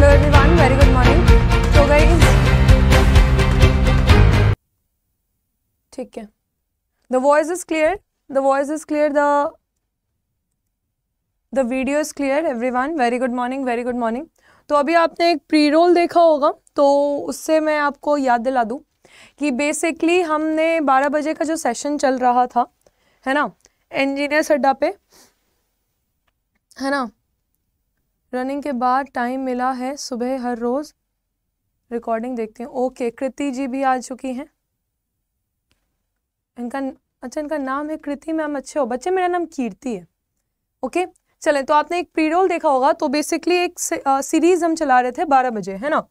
Hello everyone very good morning तो guys ठीक है the voice is clear the voice is clear the the video is clear everyone very good morning very good morning तो अभी आपने एक pre role देखा होगा तो उससे मैं आपको याद दिला दूँ कि बेसिकली हमने 12 बजे का जो सेशन चल रहा था है ना इंजीनियर अड्डा पे है ना रनिंग के बाद टाइम मिला है सुबह हर रोज़ रिकॉर्डिंग देखते हैं ओके कृति जी भी आ चुकी हैं इनका अच्छा इनका नाम है कृति मैम अच्छे हो बच्चे मेरा नाम कीर्ति है ओके चले तो आपने एक प्री रोल देखा होगा तो बेसिकली एक सीरीज हम चला रहे थे बारह बजे है ना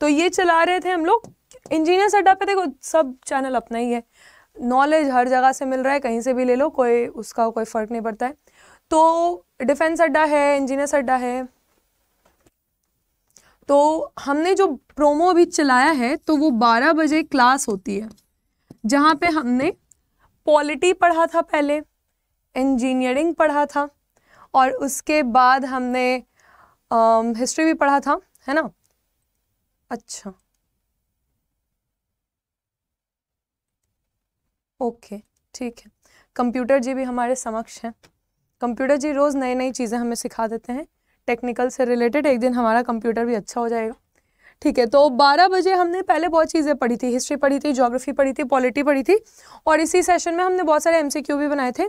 तो ये चला रहे थे हम लोग इंजीनियर अड्डा पे देखो सब चैनल अपना ही है नॉलेज हर जगह से मिल रहा है कहीं से भी ले लो कोई उसका कोई फ़र्क नहीं पड़ता है तो डिफेंस अड्डा है इंजीनियर्स अड्डा है तो हमने जो प्रोमो अभी चलाया है तो वो 12 बजे क्लास होती है जहाँ पे हमने पॉलिटी पढ़ा था पहले इंजीनियरिंग पढ़ा था और उसके बाद हमने हिस्ट्री भी पढ़ा था है ना अच्छा ओके ठीक है कंप्यूटर जी भी हमारे समक्ष हैं कंप्यूटर जी रोज़ नई नई चीज़ें हमें सिखा देते हैं टेक्निकल से रिलेटेड एक दिन हमारा कंप्यूटर भी अच्छा हो जाएगा ठीक है तो 12 बजे हमने पहले बहुत चीज़ें पढ़ी थी हिस्ट्री पढ़ी थी ज्योग्राफी पढ़ी थी पॉलिटी पढ़ी थी और इसी सेशन में हमने बहुत सारे एमसीक्यू भी बनाए थे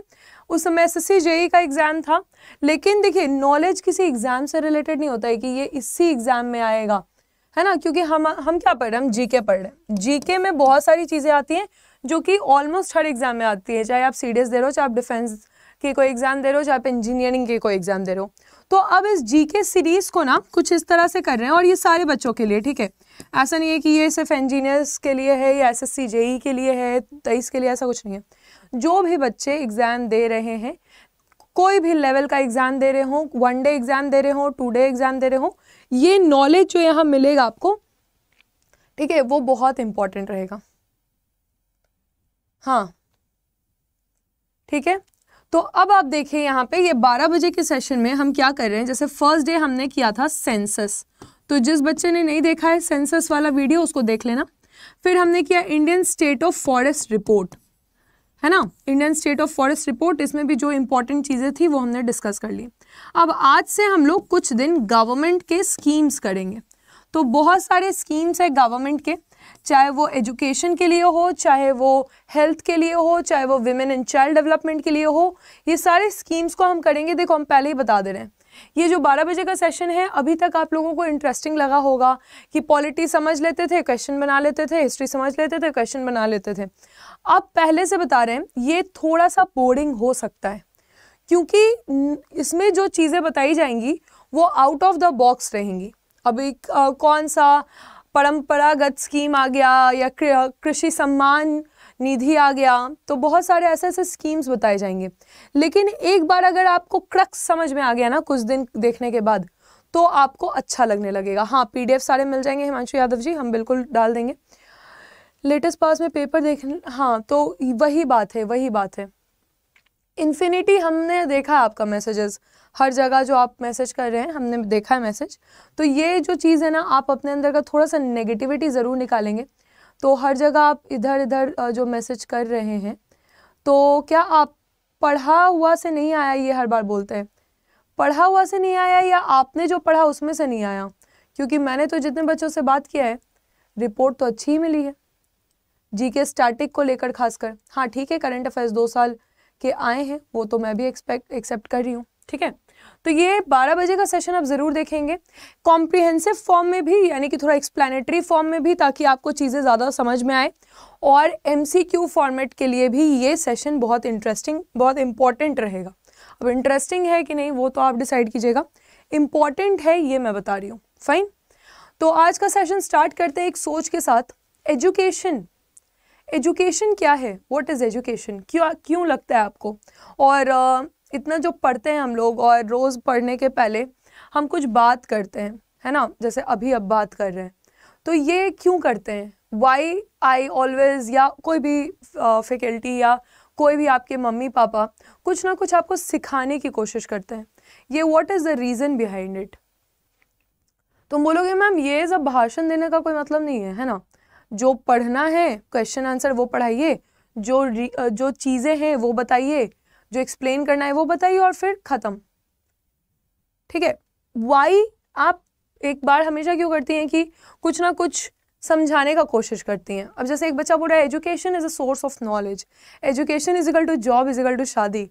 उस समय एस एस e का एग्ज़ाम था लेकिन देखिए नॉलेज किसी एग्ज़ाम से रिलेटेड नहीं होता है कि ये इसी एग्ज़ाम में आएगा है ना क्योंकि हम हम क्या पढ़ रहे हैं हम जी पढ़ रहे हैं जी में बहुत सारी चीज़ें आती हैं जो कि ऑलमोस्ट हर एग्ज़ाम में आती है चाहे आप सी दे रहे हो चाहे आप डिफेंस के कोई एग्ज़ाम दे रहे हो चाहे आप इंजीनियरिंग के कोई एग्ज़ाम दे रहे हो तो अब इस जी के सीरीज़ को ना कुछ इस तरह से कर रहे हैं और ये सारे बच्चों के लिए ठीक है ऐसा नहीं है कि ये सिर्फ इंजीनियर्स के लिए है या एस एस सी जेई के लिए है तेईस के लिए ऐसा कुछ नहीं है जो भी बच्चे एग्ज़ाम दे रहे हैं कोई भी लेवल का एग्ज़ाम दे रहे हो वन डे एग्ज़ाम दे रहे हो टू डे एग्ज़ाम दे रहे हो ये नॉलेज जो यहाँ मिलेगा आपको ठीक है वो बहुत इंपॉर्टेंट रहेगा हाँ ठीक है तो अब आप देखें यहाँ पे ये 12 बजे के सेशन में हम क्या कर रहे हैं जैसे फर्स्ट डे हमने किया था सेंसस तो जिस बच्चे ने नहीं देखा है सेंसस वाला वीडियो उसको देख लेना फिर हमने किया Indian state of forest report है ना Indian state of forest report इसमें भी जो इंपॉर्टेंट चीज़ें थी वो हमने डिस्कस कर ली अब आज से हम लोग कुछ दिन गवर्नमेंट के स्कीम्स करेंगे तो बहुत सारे स्कीम्स है गवर्नमेंट के चाहे वो एजुकेशन के लिए हो चाहे वो हेल्थ के लिए हो चाहे वो विमेन एंड चाइल्ड डेवलपमेंट के लिए हो ये सारे स्कीम्स को हम करेंगे देखो हम पहले ही बता दे रहे हैं ये जो 12 बजे का सेशन है अभी तक आप लोगों को इंटरेस्टिंग लगा होगा कि पॉलिटी समझ लेते थे क्वेश्चन बना लेते थे हिस्ट्री समझ लेते थे क्वेश्चन बना लेते थे आप पहले से बता रहे हैं ये थोड़ा सा बोरिंग हो सकता है क्योंकि इसमें जो चीज़ें बताई जाएंगी वो आउट ऑफ द बॉक्स रहेंगी अभी कौन सा परंपरागत स्कीम आ गया या कृषि सम्मान निधि आ गया तो बहुत सारे ऐसे ऐसे स्कीम्स बताए जाएंगे लेकिन एक बार अगर आपको क्रक्स समझ में आ गया ना कुछ दिन देखने के बाद तो आपको अच्छा लगने लगेगा हाँ पी सारे मिल जाएंगे हिमांशु यादव जी हम बिल्कुल डाल देंगे लेटेस्ट पास में पेपर देख हाँ तो वही बात है वही बात है इन्फिनिटी हमने देखा आपका मैसेजेस हर जगह जो आप मैसेज कर रहे हैं हमने देखा है मैसेज तो ये जो चीज़ है ना आप अपने अंदर का थोड़ा सा नेगेटिविटी ज़रूर निकालेंगे तो हर जगह आप इधर इधर जो मैसेज कर रहे हैं तो क्या आप पढ़ा हुआ से नहीं आया ये हर बार बोलते हैं पढ़ा हुआ से नहीं आया या आपने जो पढ़ा उसमें से नहीं आया क्योंकि मैंने तो जितने बच्चों से बात किया है रिपोर्ट तो अच्छी ही मिली है जी के स्टैटिक को लेकर खासकर हाँ ठीक है करंट अफेयर्स दो साल के आए हैं वो तो मैं भी एक्सपेक्ट एक्सेप्ट कर रही हूँ ठीक है तो ये 12 बजे का सेशन आप ज़रूर देखेंगे कॉम्प्रिहेंसिव फॉर्म में भी यानी कि थोड़ा एक्सप्लेनेटरी फॉर्म में भी ताकि आपको चीज़ें ज़्यादा समझ में आए और एम फॉर्मेट के लिए भी ये सेशन बहुत इंटरेस्टिंग बहुत इंपॉर्टेंट रहेगा अब इंटरेस्टिंग है कि नहीं वो तो आप डिसाइड कीजिएगा इम्पॉर्टेंट है ये मैं बता रही हूँ फाइन तो आज का सेशन स्टार्ट करते हैं एक सोच के साथ एजुकेशन एजुकेशन क्या है व्हाट इज़ एजुकेशन क्यों क्यों लगता है आपको और इतना जो पढ़ते हैं हम लोग और रोज़ पढ़ने के पहले हम कुछ बात करते हैं है ना जैसे अभी अब बात कर रहे हैं तो ये क्यों करते हैं वाई आई ऑलवेज़ या कोई भी फैकल्टी या कोई भी आपके मम्मी पापा कुछ ना कुछ आपको सिखाने की कोशिश करते हैं ये what is the reason behind it तुम बोलोगे मैम ये सब भाषण देने का कोई मतलब नहीं है है ना जो पढ़ना है क्वेश्चन आंसर वो पढ़ाइए जो जो चीज़ें हैं वो बताइए जो एक्सप्लेन करना है वो बताइए और फिर ख़त्म ठीक है वाई आप एक बार हमेशा क्यों करती हैं कि कुछ ना कुछ समझाने का कोशिश करती हैं अब जैसे एक बच्चा बोल रहा है education is a source of knowledge education is equal to job is equal to शादी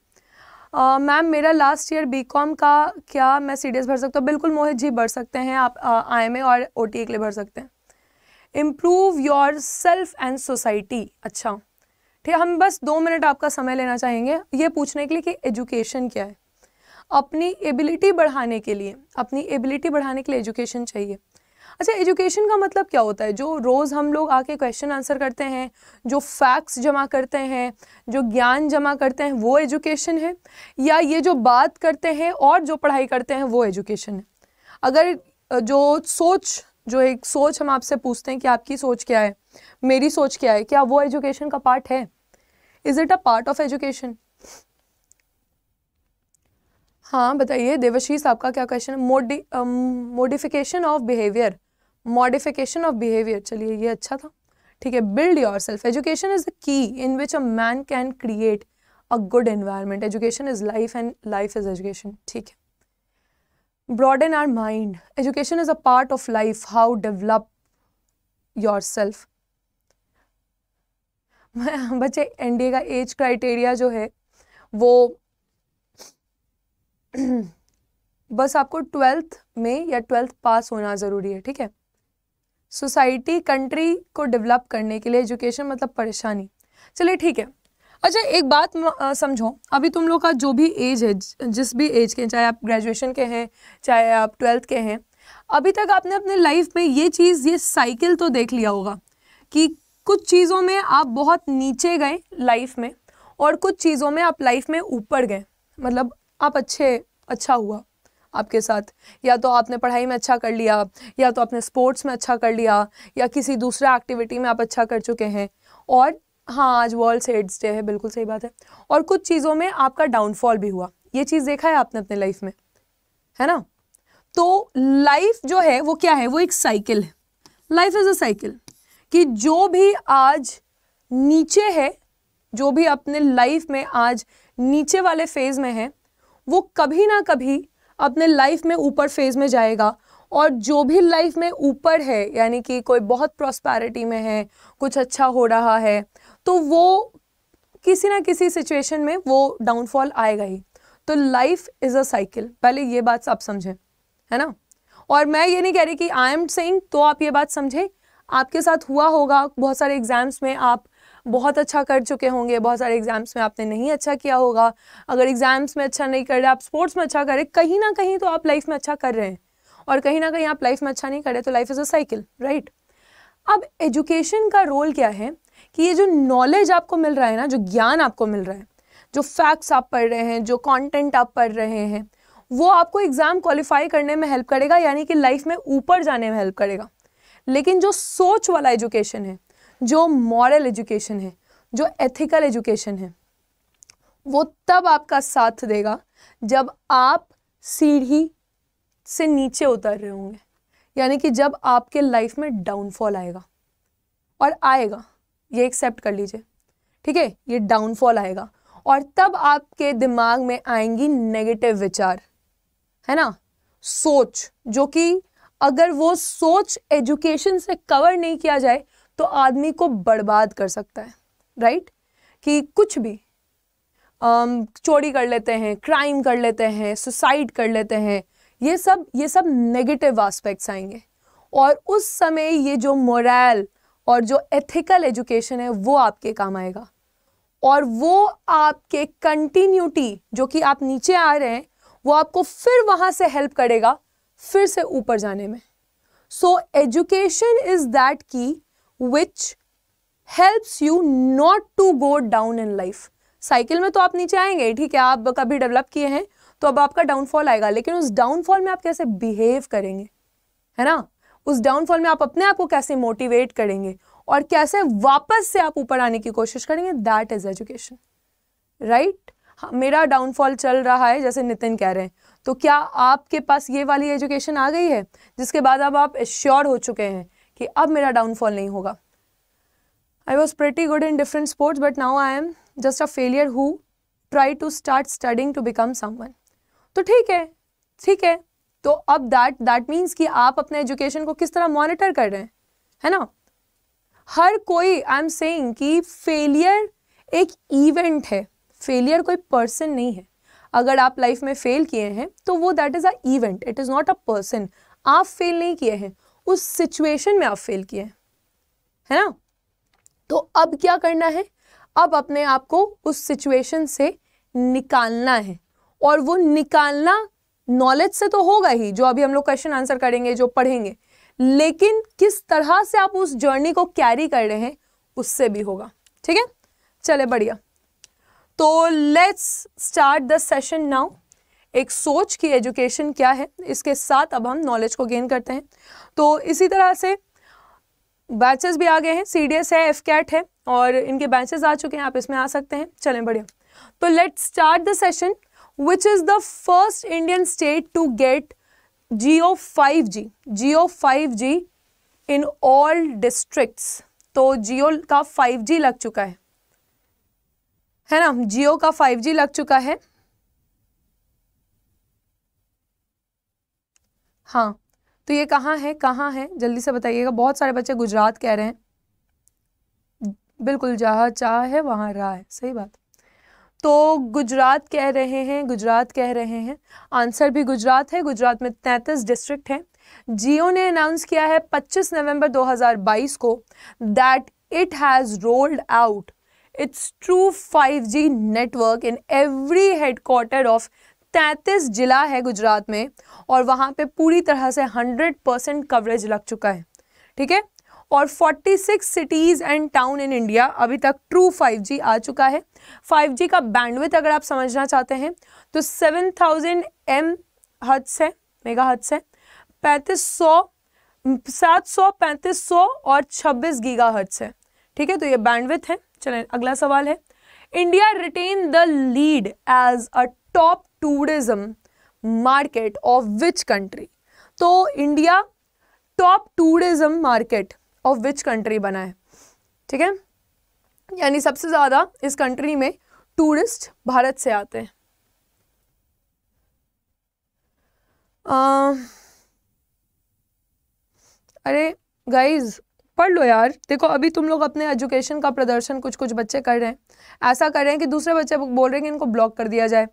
मैम मेरा लास्ट ईयर बीकॉम का क्या मैं सी भर सकता हूँ बिल्कुल मोहित जी भर सकते हैं आप आई एम ए और ओ के लिए भर सकते हैं improve yourself and society अच्छा ठीक है हम बस दो मिनट आपका समय लेना चाहेंगे ये पूछने के लिए कि एजुकेशन क्या है अपनी एबिलिटी बढ़ाने के लिए अपनी एबिलिटी बढ़ाने के लिए एजुकेशन चाहिए अच्छा एजुकेशन का मतलब क्या होता है जो रोज़ हम लोग आके क्वेश्चन आंसर करते हैं जो फैक्ट्स जमा करते हैं जो ज्ञान जमा करते हैं वो एजुकेशन है या ये जो बात करते हैं और जो पढ़ाई करते हैं वो एजुकेशन है अगर जो सोच जो एक सोच हम आपसे पूछते हैं कि आपकी सोच क्या है मेरी सोच क्या है क्या वो एजुकेशन का पार्ट है is it a part of education हाँ बताइए देवशीष आपका क्या क्वेश्चन है modi modification of behaviour modification of behaviour चलिए ये अच्छा था ठीक है build yourself education is the key in which a man can create a good environment education is life and life is education ठीक है broaden our mind education is a part of life how develop yourself बच्चे NDA का age criteria जो है वो बस आपको twelfth में या ट्वेल्थ पास होना ज़रूरी है ठीक है सोसाइटी कंट्री को डेवलप करने के लिए एजुकेशन मतलब परेशानी चलिए ठीक है अच्छा एक बात समझो अभी तुम लोग का जो भी एज है जिस भी एज के चाहे आप ग्रेजुएशन के हैं चाहे आप ट्वेल्थ के हैं अभी तक आपने अपने लाइफ में ये चीज़ ये साइकिल तो देख लिया होगा कि कुछ चीज़ों में आप बहुत नीचे गए लाइफ में और कुछ चीज़ों में आप लाइफ में ऊपर गए मतलब आप अच्छे अच्छा हुआ आपके साथ या तो आपने पढ़ाई में अच्छा कर लिया या तो आपने स्पोर्ट्स में अच्छा कर लिया या किसी दूसरे एक्टिविटी में आप अच्छा कर चुके हैं और हाँ आज वर्ल्ड सेड्स डे है बिल्कुल सही बात है और कुछ चीज़ों में आपका डाउनफॉल भी हुआ ये चीज़ देखा है आपने अपने लाइफ में है ना तो लाइफ जो है वो क्या है वो एक साइकिल है लाइफ इज़ अ साइकिल कि जो भी आज नीचे है जो भी अपने लाइफ में आज नीचे वाले फेज़ में है वो कभी ना कभी अपने लाइफ में ऊपर फेज़ में जाएगा और जो भी लाइफ में ऊपर है यानी कि कोई बहुत प्रॉस्पैरिटी में है कुछ अच्छा हो रहा है तो वो किसी ना किसी सिचुएशन में वो डाउनफॉल आएगा ही तो लाइफ इज़ अ साइकिल पहले ये बात आप समझें है ना और मैं ये नहीं कह रही कि आई एम सेइंग तो आप ये बात समझें आपके साथ हुआ होगा बहुत सारे एग्ज़ाम्स में आप बहुत अच्छा कर चुके होंगे बहुत सारे एग्ज़ाम्स में आपने नहीं अच्छा किया होगा अगर एग्ज़ाम्स में अच्छा नहीं कर रहे आप स्पोर्ट्स में अच्छा करें कहीं ना कहीं तो आप लाइफ में अच्छा कर रहे हैं और कहीं ना कहीं आप लाइफ में अच्छा नहीं कर रहे तो life is a cycle right अब एजुकेशन का रोल क्या है कि ये जो नॉलेज आपको मिल रहा है ना जो ज्ञान आपको मिल रहा है जो फैक्ट्स आप पढ़ रहे हैं जो कंटेंट आप पढ़ रहे हैं वो आपको एग्ज़ाम क्वालिफाई करने में हेल्प करेगा यानी कि लाइफ में ऊपर जाने में हेल्प करेगा लेकिन जो सोच वाला एजुकेशन है जो मॉरल एजुकेशन है जो एथिकल एजुकेशन है वो तब आपका साथ देगा जब आप सीढ़ी से नीचे उतर रहे होंगे यानी कि जब आपके लाइफ में डाउनफॉल आएगा और आएगा ये एक्सेप्ट कर लीजिए ठीक है ये डाउनफॉल आएगा और तब आपके दिमाग में आएंगी नेगेटिव विचार है ना सोच जो कि अगर वो सोच एजुकेशन से कवर नहीं किया जाए तो आदमी को बर्बाद कर सकता है राइट कि कुछ भी चोरी कर लेते हैं क्राइम कर लेते हैं सुसाइड कर लेते हैं ये सब ये सब नेगेटिव आस्पेक्ट्स आएंगे और उस समय ये जो मोरल और जो एथिकल एजुकेशन है वो आपके काम आएगा और वो आपके कंटिन्यूटी जो कि आप नीचे आ रहे हैं वो आपको फिर वहाँ से हेल्प करेगा फिर से ऊपर जाने में so education is that key which helps you not to go down in life cycle में तो आप नीचे आएंगे ठीक है आप कभी डेवलप किए हैं तो अब आपका डाउनफॉल आएगा लेकिन उस डाउनफॉल में आप कैसे बिहेव करेंगे है ना उस डाउनफॉल में आप अपने आप को कैसे मोटिवेट करेंगे और कैसे वापस से आप ऊपर आने की कोशिश करेंगे दैट इज एजुकेशन राइट मेरा डाउनफॉल चल रहा है जैसे नितिन कह रहे हैं तो क्या आपके पास ये वाली एजुकेशन आ गई है जिसके बाद अब आप श्योर हो चुके हैं कि अब मेरा डाउनफॉल नहीं होगा I was pretty good in different sports but now I am just a failure who try to start studying to become someone तो ठीक है ठीक है तो अब दैट दैट मीन्स कि आप अपने एजुकेशन को किस तरह मॉनिटर कर रहे हैं है ना हर कोई आई एम सेइंग कि फेलियर एक इवेंट है फेलियर कोई पर्सन नहीं है अगर आप लाइफ में फेल किए हैं तो वो that is a event it is not a person आप फेल नहीं किए हैं उस सिचुएशन में आप फेल किए हैं है ना तो अब क्या करना है अब अपने आप को उस सिचुएशन से निकालना है और वो निकालना नॉलेज से तो होगा ही जो अभी हम लोग क्वेश्चन आंसर करेंगे जो पढ़ेंगे लेकिन किस तरह से आप उस जर्नी को कैरी कर रहे हैं उससे भी होगा ठीक है चले बढ़िया तो let's start the session now एक सोच की एजुकेशन क्या है इसके साथ अब हम नॉलेज को गेन करते हैं तो इसी तरह से बैचेस भी आ गए हैं सी डी एस है एफ कैट है और इनके बैचेस आ चुके हैं आप इसमें आ सकते हैं चलें बढ़िया तो let's start the session which is the first Indian state to get Jio five G Jio five G in all district तो जियो का फाइव जी लग चुका है है ना जियो का 5G लग चुका है हाँ तो ये कहाँ है कहाँ है जल्दी से बताइएगा बहुत सारे बच्चे गुजरात कह रहे हैं बिल्कुल जहाँ चाह है वहाँ रहा है सही बात तो गुजरात कह रहे हैं गुजरात कह रहे हैं आंसर भी गुजरात है गुजरात में तैंतीस डिस्ट्रिक्ट हैं जियो ने अनाउंस किया है 25 नवंबर 2022 को that it has rolled out its five G network in every headquarter of तैंतीस जिला है गुजरात में और वहाँ पे पूरी तरह से हंड्रेड परसेंट कवरेज लग चुका है ठीक है और 46 cities and town in India अभी तक ट्रू 5G आ चुका है 5G का बैंडविथ अगर आप समझना चाहते हैं तो 7000 थाउजेंड एम हट्स है मेगा हट्स है पैंतीस सौ सात सौ पैंतीस सौ और छब्बीस गीगा हट्स है ठीक है तो ये बैंडविथ है चले अगला सवाल है India retain the lead as a top tourism market of which country तो India top tourism market of which country बना है ठीक है यानी सबसे ज़्यादा इस कंट्री में टूरिस्ट भारत से आते हैं आ, अरे गाइज पढ़ लो यार देखो अभी तुम लोग अपने एजुकेशन का प्रदर्शन कुछ कुछ बच्चे कर रहे हैं ऐसा कर रहे हैं कि दूसरे बच्चे बोल रहे हैं कि इनको ब्लॉक कर दिया जाए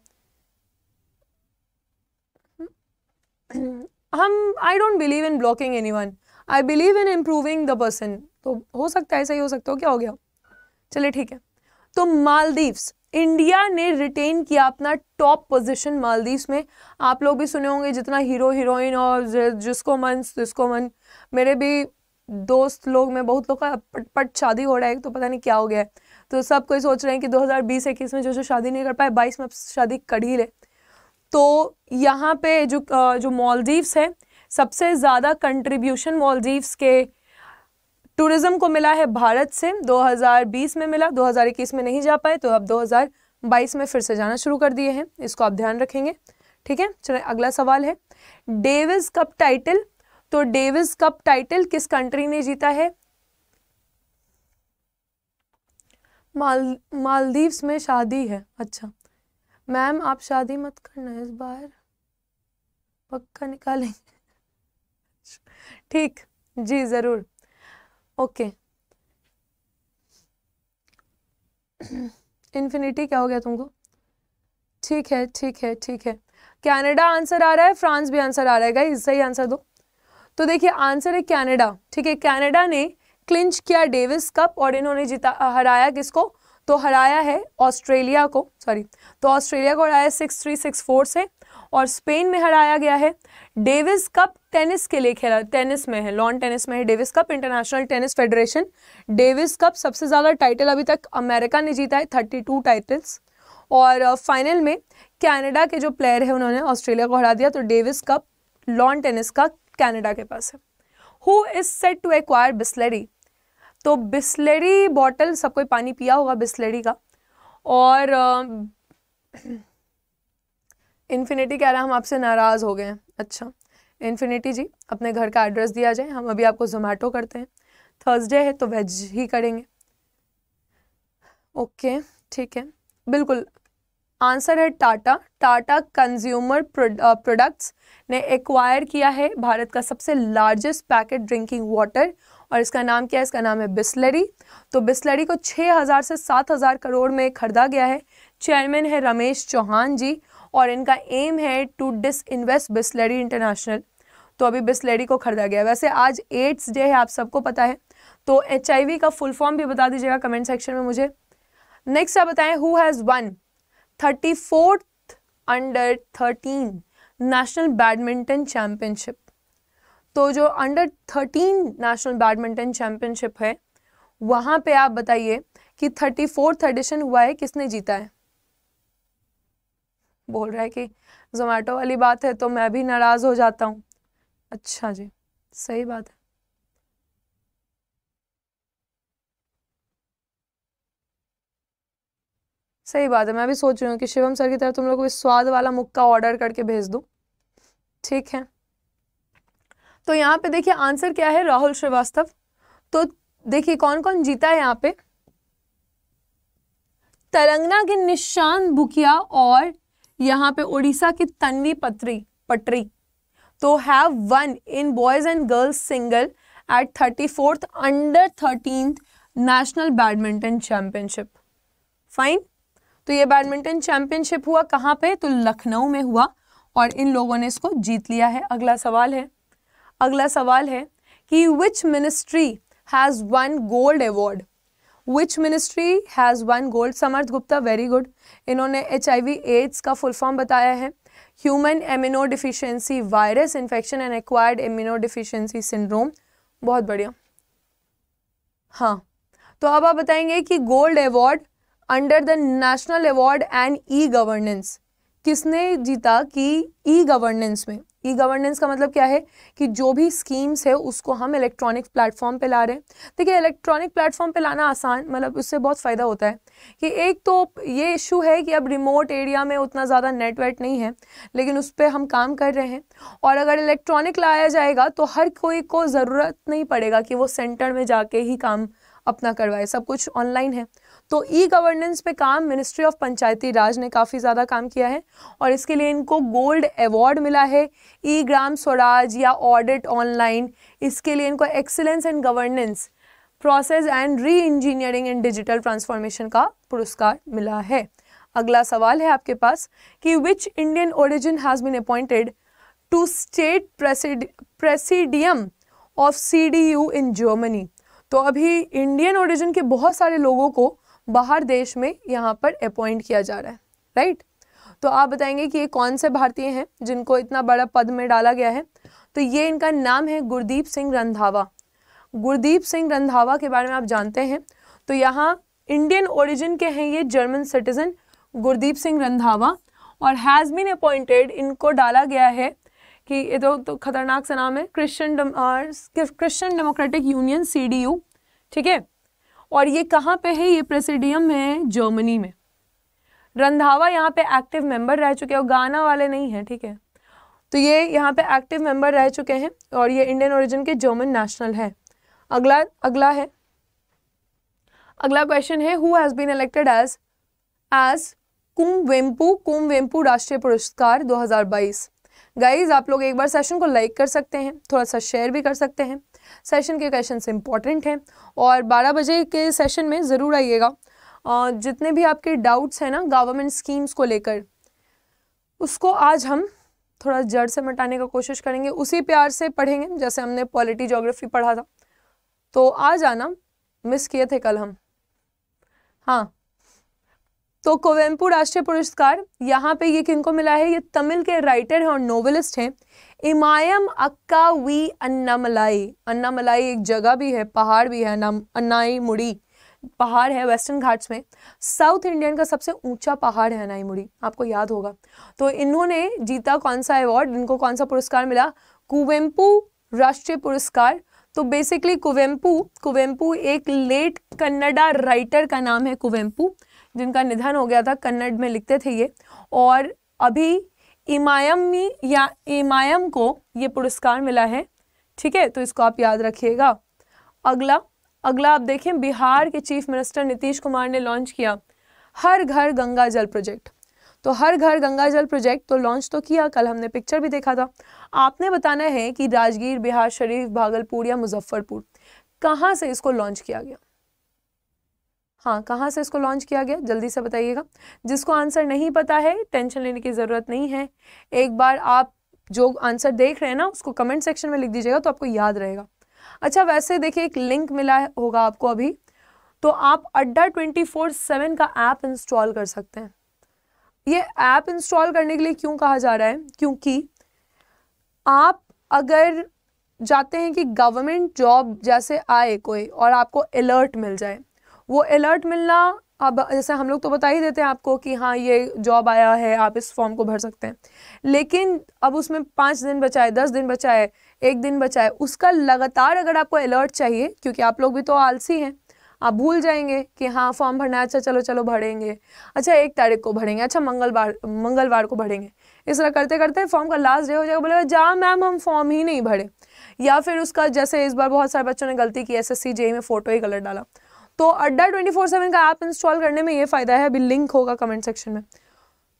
हम I don't believe in blocking anyone I believe in improving the person तो हो सकता है ऐसा ही हो सकता हो क्या हो गया चलिए ठीक है तो मालदीव्स इंडिया ने रिटेन किया अपना टॉप पोजीशन मालदीव्स में आप लोग भी सुने होंगे जितना हीरो हीरोइन और जिसको मन जिसको मन मेरे भी दोस्त लोग में बहुत लोग का पट पट शादी हो रहा है तो पता नहीं क्या हो गया है तो सब कोई सोच रहे हैं कि 2020 इक्कीस में जो जो शादी नहीं कर पाए बाईस में शादी कर ही ले तो यहाँ पे जो जो मॉलदीव्स है सबसे ज़्यादा कंट्रीब्यूशन मॉलदीव्स के टूरिज़्म को मिला है भारत से 2020 में मिला 2021 में नहीं जा पाए तो अब 2022 में फिर से जाना शुरू कर दिए हैं इसको आप ध्यान रखेंगे ठीक है चलो अगला सवाल है डेविस कप टाइटल तो डेविस कप टाइटल किस कंट्री ने जीता है माल मालदीव्स में शादी है अच्छा मैम आप शादी मत करना इस बार पक्का निकालेंगे ठीक जी ज़रूर ओके इन्फिनिटी क्या हो गया तुमको ठीक है ठीक है ठीक है कनाडा आंसर आ रहा है फ्रांस भी आंसर आ रहा है गाइस सही आंसर दो तो देखिए आंसर है कैनेडा ठीक है कैनेडा ने क्लिंच किया डेविस कप और इन्होंने जिता हराया किसको तो हराया है ऑस्ट्रेलिया को सॉरी तो ऑस्ट्रेलिया को हराया सिक्स थ्री सिक्स फोर से और स्पेन में हराया गया है डेविस कप टेनिस के लिए खेला टेनिस में है लॉन टेनिस में है Davis Cup International Tennis Federation Davis Cup सबसे ज़्यादा टाइटल अभी तक अमेरिका ने जीता है थर्टी टू टाइटल्स और फाइनल में कनाडा के जो प्लेयर है उन्होंने ऑस्ट्रेलिया को हरा दिया तो डेविस कप लॉन टेनिस का कनाडा के पास है who is set to acquire Bisleri तो बिस्लरी बॉटल सबको पानी पिया होगा बिस्लरी का और इन्फिनिटी कह रहा हम आपसे नाराज़ हो गए हैं अच्छा इन्फिनिटी जी अपने घर का एड्रेस दिया जाए हम अभी आपको जोमेटो करते हैं थर्सडे है तो वेज ही करेंगे ओके ठीक है बिल्कुल आंसर है टाटा टाटा कंज्यूमर प्रोडक्ट्स ने एक्वायर किया है भारत का सबसे लार्जेस्ट पैकेट ड्रिंकिंग वाटर और इसका नाम क्या है इसका नाम है बिस्लरी तो बिस्लरी को 6000 से 7000 करोड़ में खरीदा गया है चेयरमैन है रमेश चौहान जी और इनका एम है to disinvest Bisleri International तो अभी बिस्लरी को खरीदा गया वैसे आज एड्स डे है आप सबको पता है तो एच का फुल फॉर्म भी बता दीजिएगा कमेंट सेक्शन में मुझे नेक्स्ट आप बताएं who has won thirty fourth under thirteen national badminton championship तो जो under thirteen national badminton championship है वहाँ पे आप बताइए कि थर्टी फोर्थ एडिशन हुआ है किसने जीता है बोल रहा है कि जोमेटो वाली बात है तो मैं भी नाराज़ हो जाता हूँ अच्छा जी सही बात है सही बात है मैं भी सोच रही हूँ कि शिवम सर की तरफ तुम लोग को स्वाद वाला मुक्का ऑर्डर करके भेज दूँ ठीक है तो यहाँ पे देखिए आंसर क्या है राहुल श्रीवास्तव तो देखिए कौन कौन जीता है यहाँ पे तरंगना के निशान बुकिया और यहाँ पे उड़ीसा की तन्वी पत्री पटरी तो have won in boys and girls single at thirty fourth under thirteen national badminton championship fine तो ये बैडमिंटन चैंपियनशिप हुआ कहाँ पे तो लखनऊ में हुआ और इन लोगों ने इसको जीत लिया है अगला सवाल है अगला सवाल है कि which ministry has won gold award which ministry has won gold Samarth Gupta very good इन्होंने एच आई एड्स का फुल फॉर्म बताया है human immuno deficiency virus infection and acquired immuno deficiency syndrome बहुत बढ़िया हाँ तो अब आप बताएंगे कि gold award under the national award and e governance किसने जीता कि ई गवर्नेंस में ई गवर्नेंस का मतलब क्या है कि जो भी स्कीम्स है उसको हम इलेक्ट्रॉनिक प्लेटफॉर्म पे ला रहे हैं देखिए इलेक्ट्रॉनिक प्लेटफॉर्म पे लाना आसान मतलब उससे बहुत फ़ायदा होता है कि एक तो ये इशू है कि अब रिमोट एरिया में उतना ज़्यादा नेटवर्क नहीं है लेकिन उस पर हम काम कर रहे हैं और अगर इलेक्ट्रॉनिक लाया जाएगा तो हर कोई को ज़रूरत नहीं पड़ेगा कि वो सेंटर में जाके ही काम अपना करवाए सब कुछ ऑनलाइन है तो ई गवर्नेंस पे काम मिनिस्ट्री ऑफ पंचायती राज ने काफ़ी ज़्यादा काम किया है और इसके लिए इनको गोल्ड अवार्ड मिला है ई ग्राम स्वराज या ऑडिट ऑनलाइन इसके लिए इनको excellence in governance process and re engineering and digital transformation का पुरस्कार मिला है अगला सवाल है आपके पास कि which Indian origin has been appointed to state presidium of C D U in Germany तो अभी इंडियन ओरिजिन के बहुत सारे लोगों को बाहर देश में यहाँ पर अपॉइंट किया जा रहा है राइट तो आप बताएंगे कि ये कौन से भारतीय हैं जिनको इतना बड़ा पद में डाला गया है तो ये इनका नाम है गुरदीप सिंह रंधावा गुरदीप सिंह रंधावा के बारे में आप जानते हैं तो यहाँ इंडियन ओरिजिन के हैं ये जर्मन सिटीजन गुरदीप सिंह रंधावा और हैज़ बीन अपॉइंटेड इनको डाला गया है कि ये तो, खतरनाक सा नाम है Christian Christian Democratic Union C ठीक है और ये कहाँ पे है ये प्रेसिडियम है जर्मनी में रंधावा यहाँ पे एक्टिव मेंबर रह चुके हैं और गाना वाले नहीं हैं ठीक है तो ये यहाँ पे एक्टिव मेंबर रह चुके हैं और ये इंडियन ओरिजिन के जर्मन नेशनल है अगला अगला है अगला क्वेश्चन है who has been elected as as कुम वेम्पू कुम वेम्पू राष्ट्रीय पुरस्कार 2022 गाइज आप लोग एक बार सेशन को लाइक कर सकते हैं थोड़ा सा शेयर भी कर सकते हैं सेशन के क्वेश्चन इंपॉर्टेंट हैं और बारह बजे के सेशन में ज़रूर आइएगा जितने भी आपके डाउट्स हैं ना गवर्नमेंट स्कीम्स को लेकर उसको आज हम थोड़ा जड़ से मिटाने का कोशिश करेंगे उसी प्यार से पढ़ेंगे जैसे हमने पॉलिटी जोग्राफी पढ़ा था तो आज आना मिस किए थे कल हम हाँ तो कोवेम्पू राष्ट्रीय पुरस्कार यहाँ पे ये किनको मिला है ये तमिल के राइटर हैं और नोवेलिस्ट हैं इमायम अक्का वी अन्नामलाई अन्नामलाई एक जगह भी है पहाड़ भी है अन्नाई मुड़ी पहाड़ है वेस्टर्न घाट्स में साउथ इंडियन का सबसे ऊंचा पहाड़ है मुड़ी आपको याद होगा तो इन्होंने जीता कौन सा अवार्ड इनको कौन सा पुरस्कार मिला कुवेम्पू राष्ट्रीय पुरस्कार तो बेसिकली कुवेम्पू कुवेम्पू एक लेट कन्नडा राइटर का नाम है कुवेम्पू जिनका निधन हो गया था कन्नड़ में लिखते थे ये और अभी इमायमी या इमायम को ये पुरस्कार मिला है ठीक है तो इसको आप याद रखिएगा अगला अगला आप देखें बिहार के चीफ मिनिस्टर नीतीश कुमार ने लॉन्च किया हर घर गंगा जल प्रोजेक्ट तो हर घर गंगा जल प्रोजेक्ट तो लॉन्च तो किया कल हमने पिक्चर भी देखा था आपने बताना है कि राजगीर बिहार शरीफ भागलपुर या मुजफ्फरपुर कहाँ से इसको लॉन्च किया गया हाँ कहाँ से इसको लॉन्च किया गया जल्दी से बताइएगा जिसको आंसर नहीं पता है टेंशन लेने की ज़रूरत नहीं है एक बार आप जो आंसर देख रहे हैं ना उसको कमेंट सेक्शन में लिख दीजिएगा तो आपको याद रहेगा अच्छा वैसे देखिए एक लिंक मिला होगा आपको अभी तो आप अड्डा ट्वेंटी फोर सेवन का ऐप इंस्टॉल कर सकते हैं ये ऐप इंस्टॉल करने के लिए क्यों कहा जा रहा है क्योंकि आप अगर जाते हैं कि गवर्नमेंट जॉब जैसे आए कोई और आपको अलर्ट मिल जाए वो अलर्ट मिलना अब जैसे हम लोग तो बता ही देते हैं आपको कि हाँ ये जॉब आया है आप इस फॉर्म को भर सकते हैं लेकिन अब उसमें पाँच दिन बचाए दस दिन बचाए एक दिन बचाए उसका लगातार अगर आपको अलर्ट चाहिए क्योंकि आप लोग भी तो आलसी हैं आप भूल जाएंगे कि हाँ फॉर्म भरना है अच्छा चलो चलो भरेंगे अच्छा एक तारीख को भरेंगे अच्छा मंगलवार मंगलवार को भरेंगे इस तरह करते करते फॉर्म का लास्ट डे हो जाएगा बोलेगा जा मैम हम फॉर्म ही नहीं भरे या फिर उसका जैसे इस बार बहुत सारे बच्चों ने गलती की एस एस e में फ़ोटो ही कलर डाला तो अड्डा ट्वेंटी फोर सेवन का ऐप इंस्टॉल करने में ये फ़ायदा है अभी लिंक होगा कमेंट सेक्शन में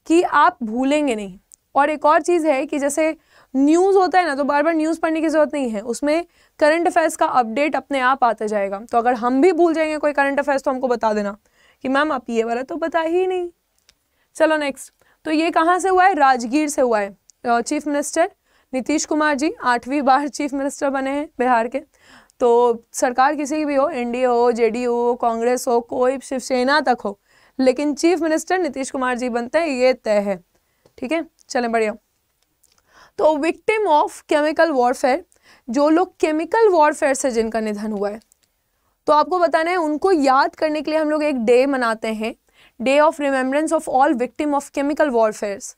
कि आप भूलेंगे नहीं और एक और चीज़ है कि जैसे न्यूज़ होता है ना तो बार बार न्यूज़ पढ़ने की ज़रूरत नहीं है उसमें करंट अफेयर्स का अपडेट अपने आप आता जाएगा तो अगर हम भी भूल जाएंगे कोई करंट अफेयर्स तो हमको बता देना कि मैम आप ये वाला तो बता ही नहीं चलो नेक्स्ट तो ये कहाँ से हुआ है राजगीर से हुआ है चीफ मिनिस्टर नीतीश कुमार जी आठवीं बार चीफ मिनिस्टर बने हैं बिहार के तो सरकार किसी की भी हो एनडीए हो जेडीयू हो कांग्रेस हो कोई शिवसेना तक हो लेकिन चीफ मिनिस्टर नीतीश कुमार जी बनते हैं ये तय है ठीक है चलें बढ़िया तो विक्टिम ऑफ केमिकल वॉरफेयर जो लोग केमिकल वॉरफेयर से जिनका निधन हुआ है तो आपको बताना है उनको याद करने के लिए हम लोग एक डे मनाते हैं day of remembrance of all victim of chemical warfares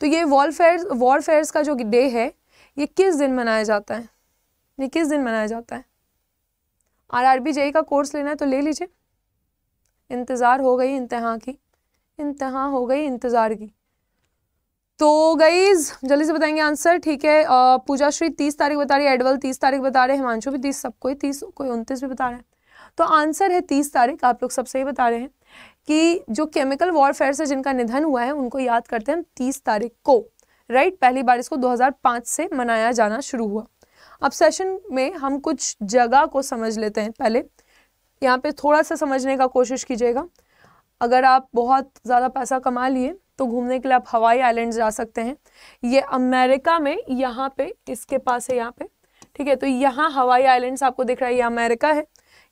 तो ये वॉरफेयर वॉरफेयर्स का जो डे है ये किस दिन मनाया जाता है ये किस दिन मनाया जाता है आर आर बी जेई का कोर्स लेना है तो ले लीजिए इंतज़ार हो गई इंतहा की इंतहा हो गई इंतज़ार की तो गईज जल्दी से बताएंगे आंसर ठीक है पूजा श्री तीस तारीख बता रही है एडवल तीस तारीख बता रहे हैं हिमांशु भी तीस सब कोई तीस कोई उनतीस भी बता रहे हैं तो आंसर है तीस तारीख आप लोग सब सही बता रहे हैं कि जो केमिकल वॉरफेयर से जिनका निधन हुआ है उनको याद करते हैं तीस तारीख को राइट पहली बार इसको दो से मनाया जाना शुरू हुआ अब सेशन में हम कुछ जगह को समझ लेते हैं पहले यहाँ पे थोड़ा सा समझने का कोशिश कीजिएगा अगर आप बहुत ज़्यादा पैसा कमा लिए तो घूमने के लिए आप हवाई आइलैंड जा सकते हैं ये अमेरिका में यहाँ पे इसके पास है यहाँ पे ठीक है तो यहाँ हवाई आइलैंड्स आपको दिख रहा है ये अमेरिका है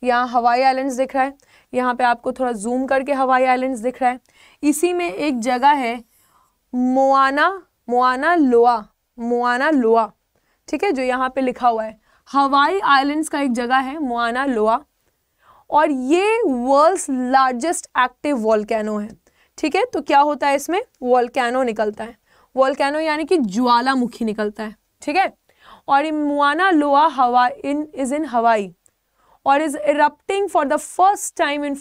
यहाँ हवाई आइलैंड्स दिख रहा है यहाँ पे आपको थोड़ा जूम करके हवाई आइलैंड्स दिख रहा है इसी में एक जगह है मोआना मोआना लोआ मोआना लोआ ठीक है जो यहाँ पे लिखा हुआ है हवाई आइलैंड्स का एक जगह है मोआना लोआ और ये वर्ल्ड्स लार्जेस्ट एक्टिव वॉल्केनो है ठीक है तो क्या होता है इसमें वॉल्केनो निकलता है वॉल्केनो यानी कि ज्वालामुखी निकलता है ठीक है और मोआना लोआ हवा इन इज इन हवाई और is erupting for the first time in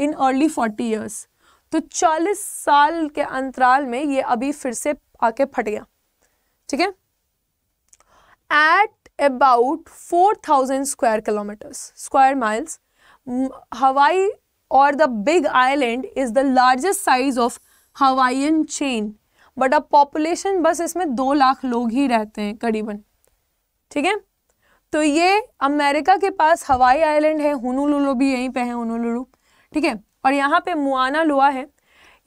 in early forty years तो चालीस साल के अंतराल में ये अभी फिर से आके फट गया ठीक है at about four thousand square kilometres square miles Hawaii और the big island is the largest size of Hawaiian chain but a population बस इसमें दो लाख लोग ही रहते हैं करीबन ठीक है तो ये अमेरिका के पास हवाई आइलैंड है हुनुलुलु भी यहीं पे है हुनुलुलु ठीक है और यहाँ पे मुआना लुआ है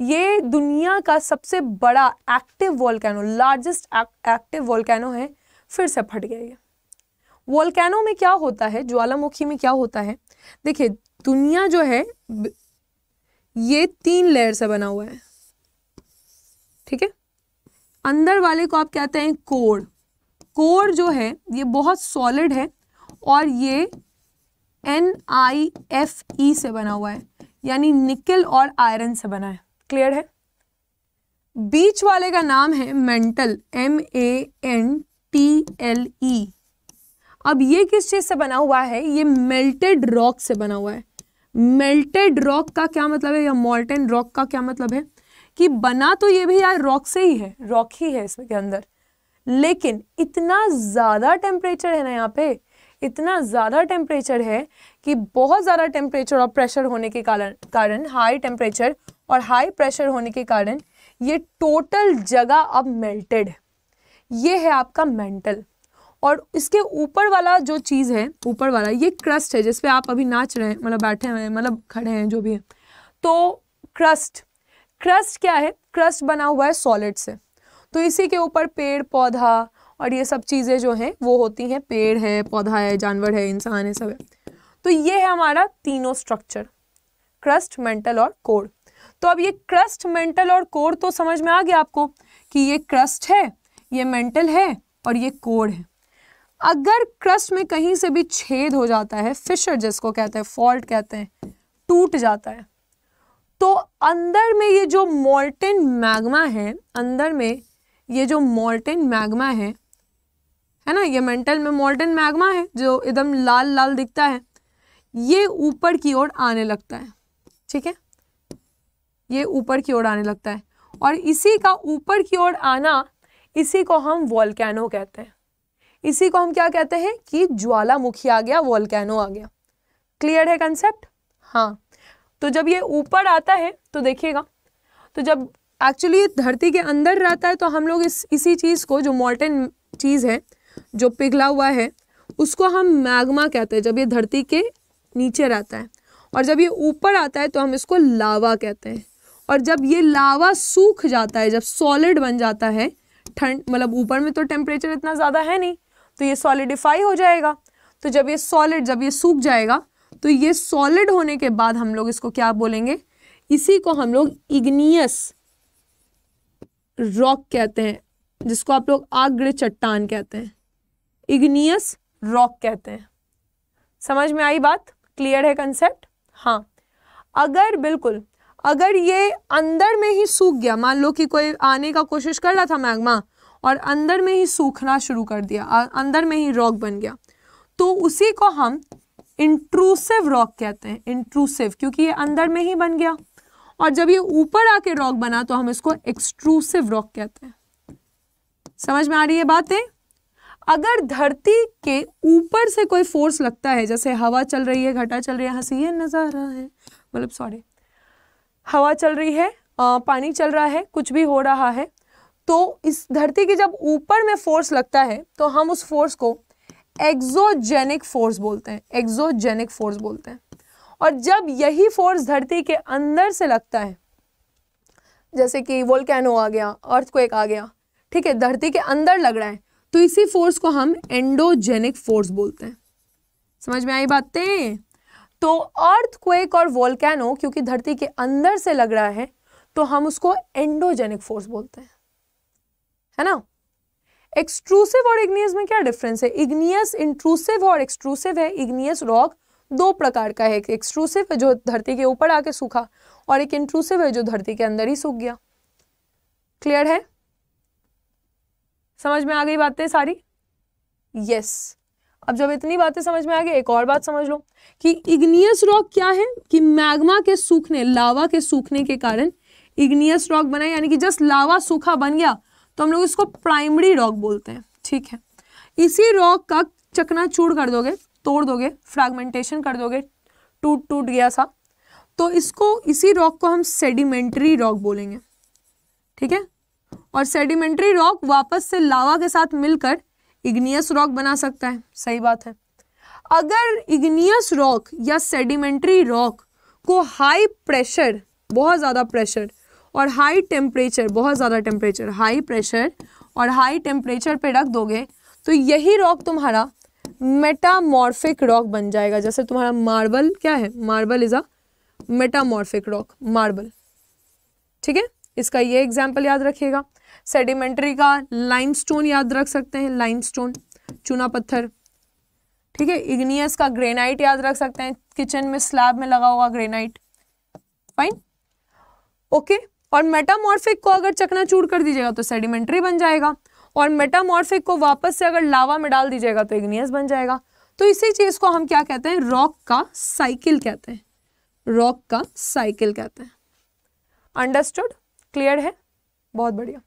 ये दुनिया का सबसे बड़ा active volcano largest active volcano है फिर से फट गया ये वॉलकैनो में क्या होता है ज्वालामुखी में क्या होता है देखिए दुनिया जो है ये तीन लेयर से बना हुआ है ठीक है अंदर वाले को आप कहते हैं कोर कोर जो है ये बहुत सॉलिड है और ये एन आई एफ ई से बना हुआ है यानी निकल और आयरन से बना है क्लियर है बीच वाले का नाम है mantle M A N T L E अब ये किस चीज़ से बना हुआ है ये मेल्टेड रॉक से बना हुआ है मेल्टेड रॉक का क्या मतलब है या मोल्टेन रॉक का क्या मतलब है कि बना तो ये भी यार रॉक से ही है रॉक ही है इसके अंदर लेकिन इतना ज़्यादा टेम्परेचर है ना यहाँ पे इतना ज़्यादा टेम्परेचर है कि बहुत ज़्यादा टेम्परेचर और प्रेशर होने के कारण कारण हाई टेम्परेचर और हाई प्रेशर होने के कारण ये टोटल जगह अब मेल्टेड है ये है आपका मेंटल और इसके ऊपर वाला जो चीज़ है ऊपर वाला ये क्रस्ट है जिसपे आप अभी नाच रहे हैं मतलब बैठे हुए हैं मतलब खड़े हैं जो भी है तो क्रस्ट क्रस्ट क्या है क्रस्ट बना हुआ है सॉलिड से तो इसी के ऊपर पेड़ पौधा और ये सब चीज़ें जो हैं वो होती हैं पेड़ है पौधा है जानवर है इंसान है सब है तो ये है हमारा तीनों स्ट्रक्चर क्रस्ट मेंटल और कोर तो अब ये क्रस्ट मेंटल और कोर तो समझ में आ गया आपको कि ये क्रस्ट है ये मेंटल है और ये कोड है अगर क्रस्ट में कहीं से भी छेद हो जाता है फिशर जिसको कहते हैं फॉल्ट कहते हैं टूट जाता है तो अंदर में ये जो मोल्टेन मैग्मा है अंदर में ये जो मोल्टेन मैग्मा है है ना ये मेंटल में मोल्टेन मैग्मा है जो एकदम लाल लाल दिखता है ये ऊपर की ओर आने लगता है ठीक है ये ऊपर की ओर आने लगता है और इसी का ऊपर की ओर आना इसी को हम वॉलकैनो कहते हैं इसी को हम क्या कहते हैं कि ज्वालामुखी आ गया वॉलकैनो आ गया क्लियर है कंसेप्ट हाँ तो जब ये ऊपर आता है तो देखिएगा तो जब एक्चुअली ये धरती के अंदर रहता है तो हम लोग इस इसी चीज़ को जो मॉल्टन चीज़ है जो पिघला हुआ है उसको हम मैग्मा कहते हैं जब ये धरती के नीचे रहता है और जब ये ऊपर आता है तो हम इसको लावा कहते हैं और जब ये लावा सूख जाता है जब सॉलिड बन जाता है ठंड मतलब ऊपर में तो टेम्परेचर इतना ज़्यादा है नहीं तो ये सॉलिडिफाई हो जाएगा तो जब ये सॉलिड जब ये सूख जाएगा तो ये सॉलिड होने के बाद हम लोग इसको क्या बोलेंगे इसी को हम लोग इग्नियस रॉक कहते हैं जिसको आप लोग आग्र चट्टान कहते हैं इग्नियस रॉक कहते हैं समझ में आई बात क्लियर है कंसेप्ट हाँ अगर बिल्कुल अगर ये अंदर में ही सूख गया मान लो कि कोई आने का कोशिश कर रहा था मैग्मा और अंदर में ही सूखना शुरू कर दिया अंदर में ही रॉक बन गया तो उसी को हम इंट्रूसिव रॉक कहते हैं इंट्रूसिव क्योंकि ये अंदर में ही बन गया और जब ये ऊपर आके रॉक बना तो हम इसको एक्सट्रूसिव रॉक कहते हैं समझ में आ रही है बातें अगर धरती के ऊपर से कोई फोर्स लगता है जैसे हवा चल रही है घटा चल रही है हंसी है नज़ारा है मतलब सॉरी हवा चल रही है आ, पानी चल रहा है कुछ भी हो रहा है तो इस धरती के जब ऊपर में फोर्स लगता है तो हम उस फोर्स को एक्जोजेनिक फोर्स बोलते हैं एक्जोजेनिक फोर्स बोलते हैं और जब यही फोर्स धरती के अंदर से लगता है जैसे कि वोल्केनो आ गया अर्थक्वेक आ गया ठीक है धरती के अंदर लग रहा है तो इसी फोर्स को हम एंडोजेनिक फोर्स बोलते हैं समझ में आई बातें तो अर्थक्वेक और वोल्केनो क्योंकि धरती के अंदर से लग रहा है तो हम उसको एंडोजेनिक फोर्स बोलते हैं है ना एक्सट्रूसिव और इग्नियस में क्या डिफरेंस है इग्नियस इंट्रूसिव और एक्सट्रूसिव है इग्नियस रॉक दो प्रकार का है एक एक्सट्रूसिव है जो धरती के ऊपर आके सूखा और एक इंट्रूसिव है जो धरती के अंदर ही सूख गया क्लियर है समझ में आ गई बातें सारी यस yes. अब जब इतनी बातें समझ में आ गई एक और बात समझ लो कि इग्नियस रॉक क्या है कि मैग्मा के सूखने लावा के सूखने के कारण इग्नियस रॉक बना यानी कि जस्ट लावा सूखा बन गया तो हम लोग इसको प्राइमरी रॉक बोलते हैं ठीक है इसी रॉक का चकना चूर कर दोगे तोड़ दोगे फ्रैगमेंटेशन कर दोगे टूट टूट गया सा तो इसको इसी रॉक को हम सेडिमेंट्री रॉक बोलेंगे ठीक है और सेडिमेंट्री रॉक वापस से लावा के साथ मिलकर इग्नियस रॉक बना सकता है सही बात है अगर इग्नियस रॉक या सेडिमेंट्री रॉक को हाई प्रेशर बहुत ज़्यादा प्रेशर और हाई टेम्परेचर बहुत ज़्यादा टेम्परेचर हाई प्रेशर और हाई टेम्परेचर पे रख दोगे तो यही रॉक तुम्हारा मेटामॉर्फिक रॉक बन जाएगा जैसे तुम्हारा मार्बल क्या है marble is a metamorphic rock marble ठीक है इसका ये एग्जाम्पल याद रखिएगा सेडिमेंट्री का लाइमस्टोन याद रख सकते हैं लाइमस्टोन चूना पत्थर ठीक है इग्नियस का ग्रेनाइट याद रख सकते हैं किचन में स्लैब में लगा हुआ ग्रेनाइट फाइन ओके और मेटामॉर्फिक को अगर चकनाचूर कर दीजिएगा तो सेडिमेंट्री बन जाएगा और मेटामॉर्फिक को वापस से अगर लावा में डाल दीजिएगा तो इग्नियस बन जाएगा तो इसी चीज़ को हम क्या कहते हैं रॉक का साइकिल कहते हैं रॉक का साइकिल कहते हैं अंडरस्टूड क्लियर है बहुत बढ़िया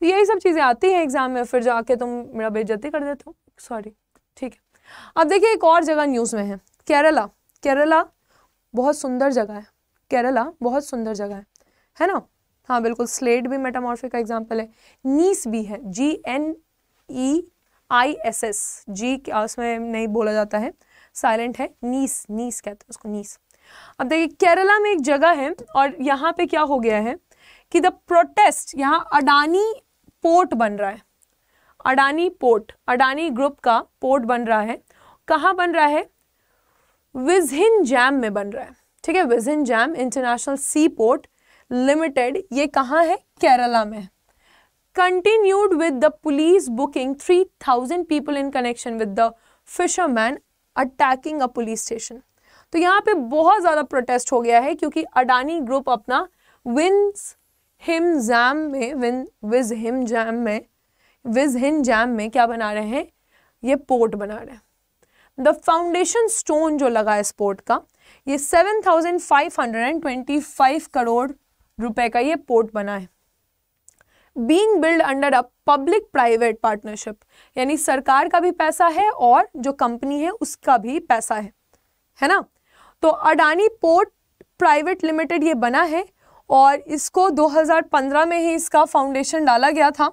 तो यही सब चीज़ें आती हैं एग्जाम में फिर जाके तुम मेरा बेइज्जती कर देते हो सॉरी ठीक है अब देखिए एक और जगह न्यूज़ में है केरला केरला बहुत सुंदर जगह है केरला बहुत सुंदर जगह है है ना हाँ बिल्कुल स्लेट भी मेटामॉर्फिक का एग्जाम्पल है नीस भी है G N E I S S G उसमें नहीं बोला जाता है साइलेंट है नीस नीस कहते हैं उसको नीस अब देखिए केरला में एक जगह है और यहाँ पे क्या हो गया है कि द प्रोटेस्ट यहाँ अडानी पोर्ट बन रहा है अडानी पोर्ट अडानी ग्रुप का पोर्ट बन रहा है कहाँ बन रहा है विजहिन जैम में बन रहा है ठीक है Vizhinjam international sea port limited ये कहाँ है केरला में continued with the police booking three thousand people in connection with the fisherman attacking a police station तो यहाँ पे बहुत ज़्यादा प्रोटेस्ट हो गया है क्योंकि अडानी ग्रुप अपना विंस हिम जाम में विन विज हिम जाम में विज हिम जाम में क्या बना रहे हैं ये पोर्ट बना रहे हैं द फाउंडेशन स्टोन जो लगा इस पोर्ट का ये seven thousand five hundred and twenty five crore रुपए का ये पोर्ट बना है being build under a public private partnership यानी सरकार का भी पैसा है और जो कंपनी है उसका भी पैसा है है ना तो अडानी पोर्ट प्राइवेट लिमिटेड ये बना है और इसको 2015 में ही इसका फाउंडेशन डाला गया था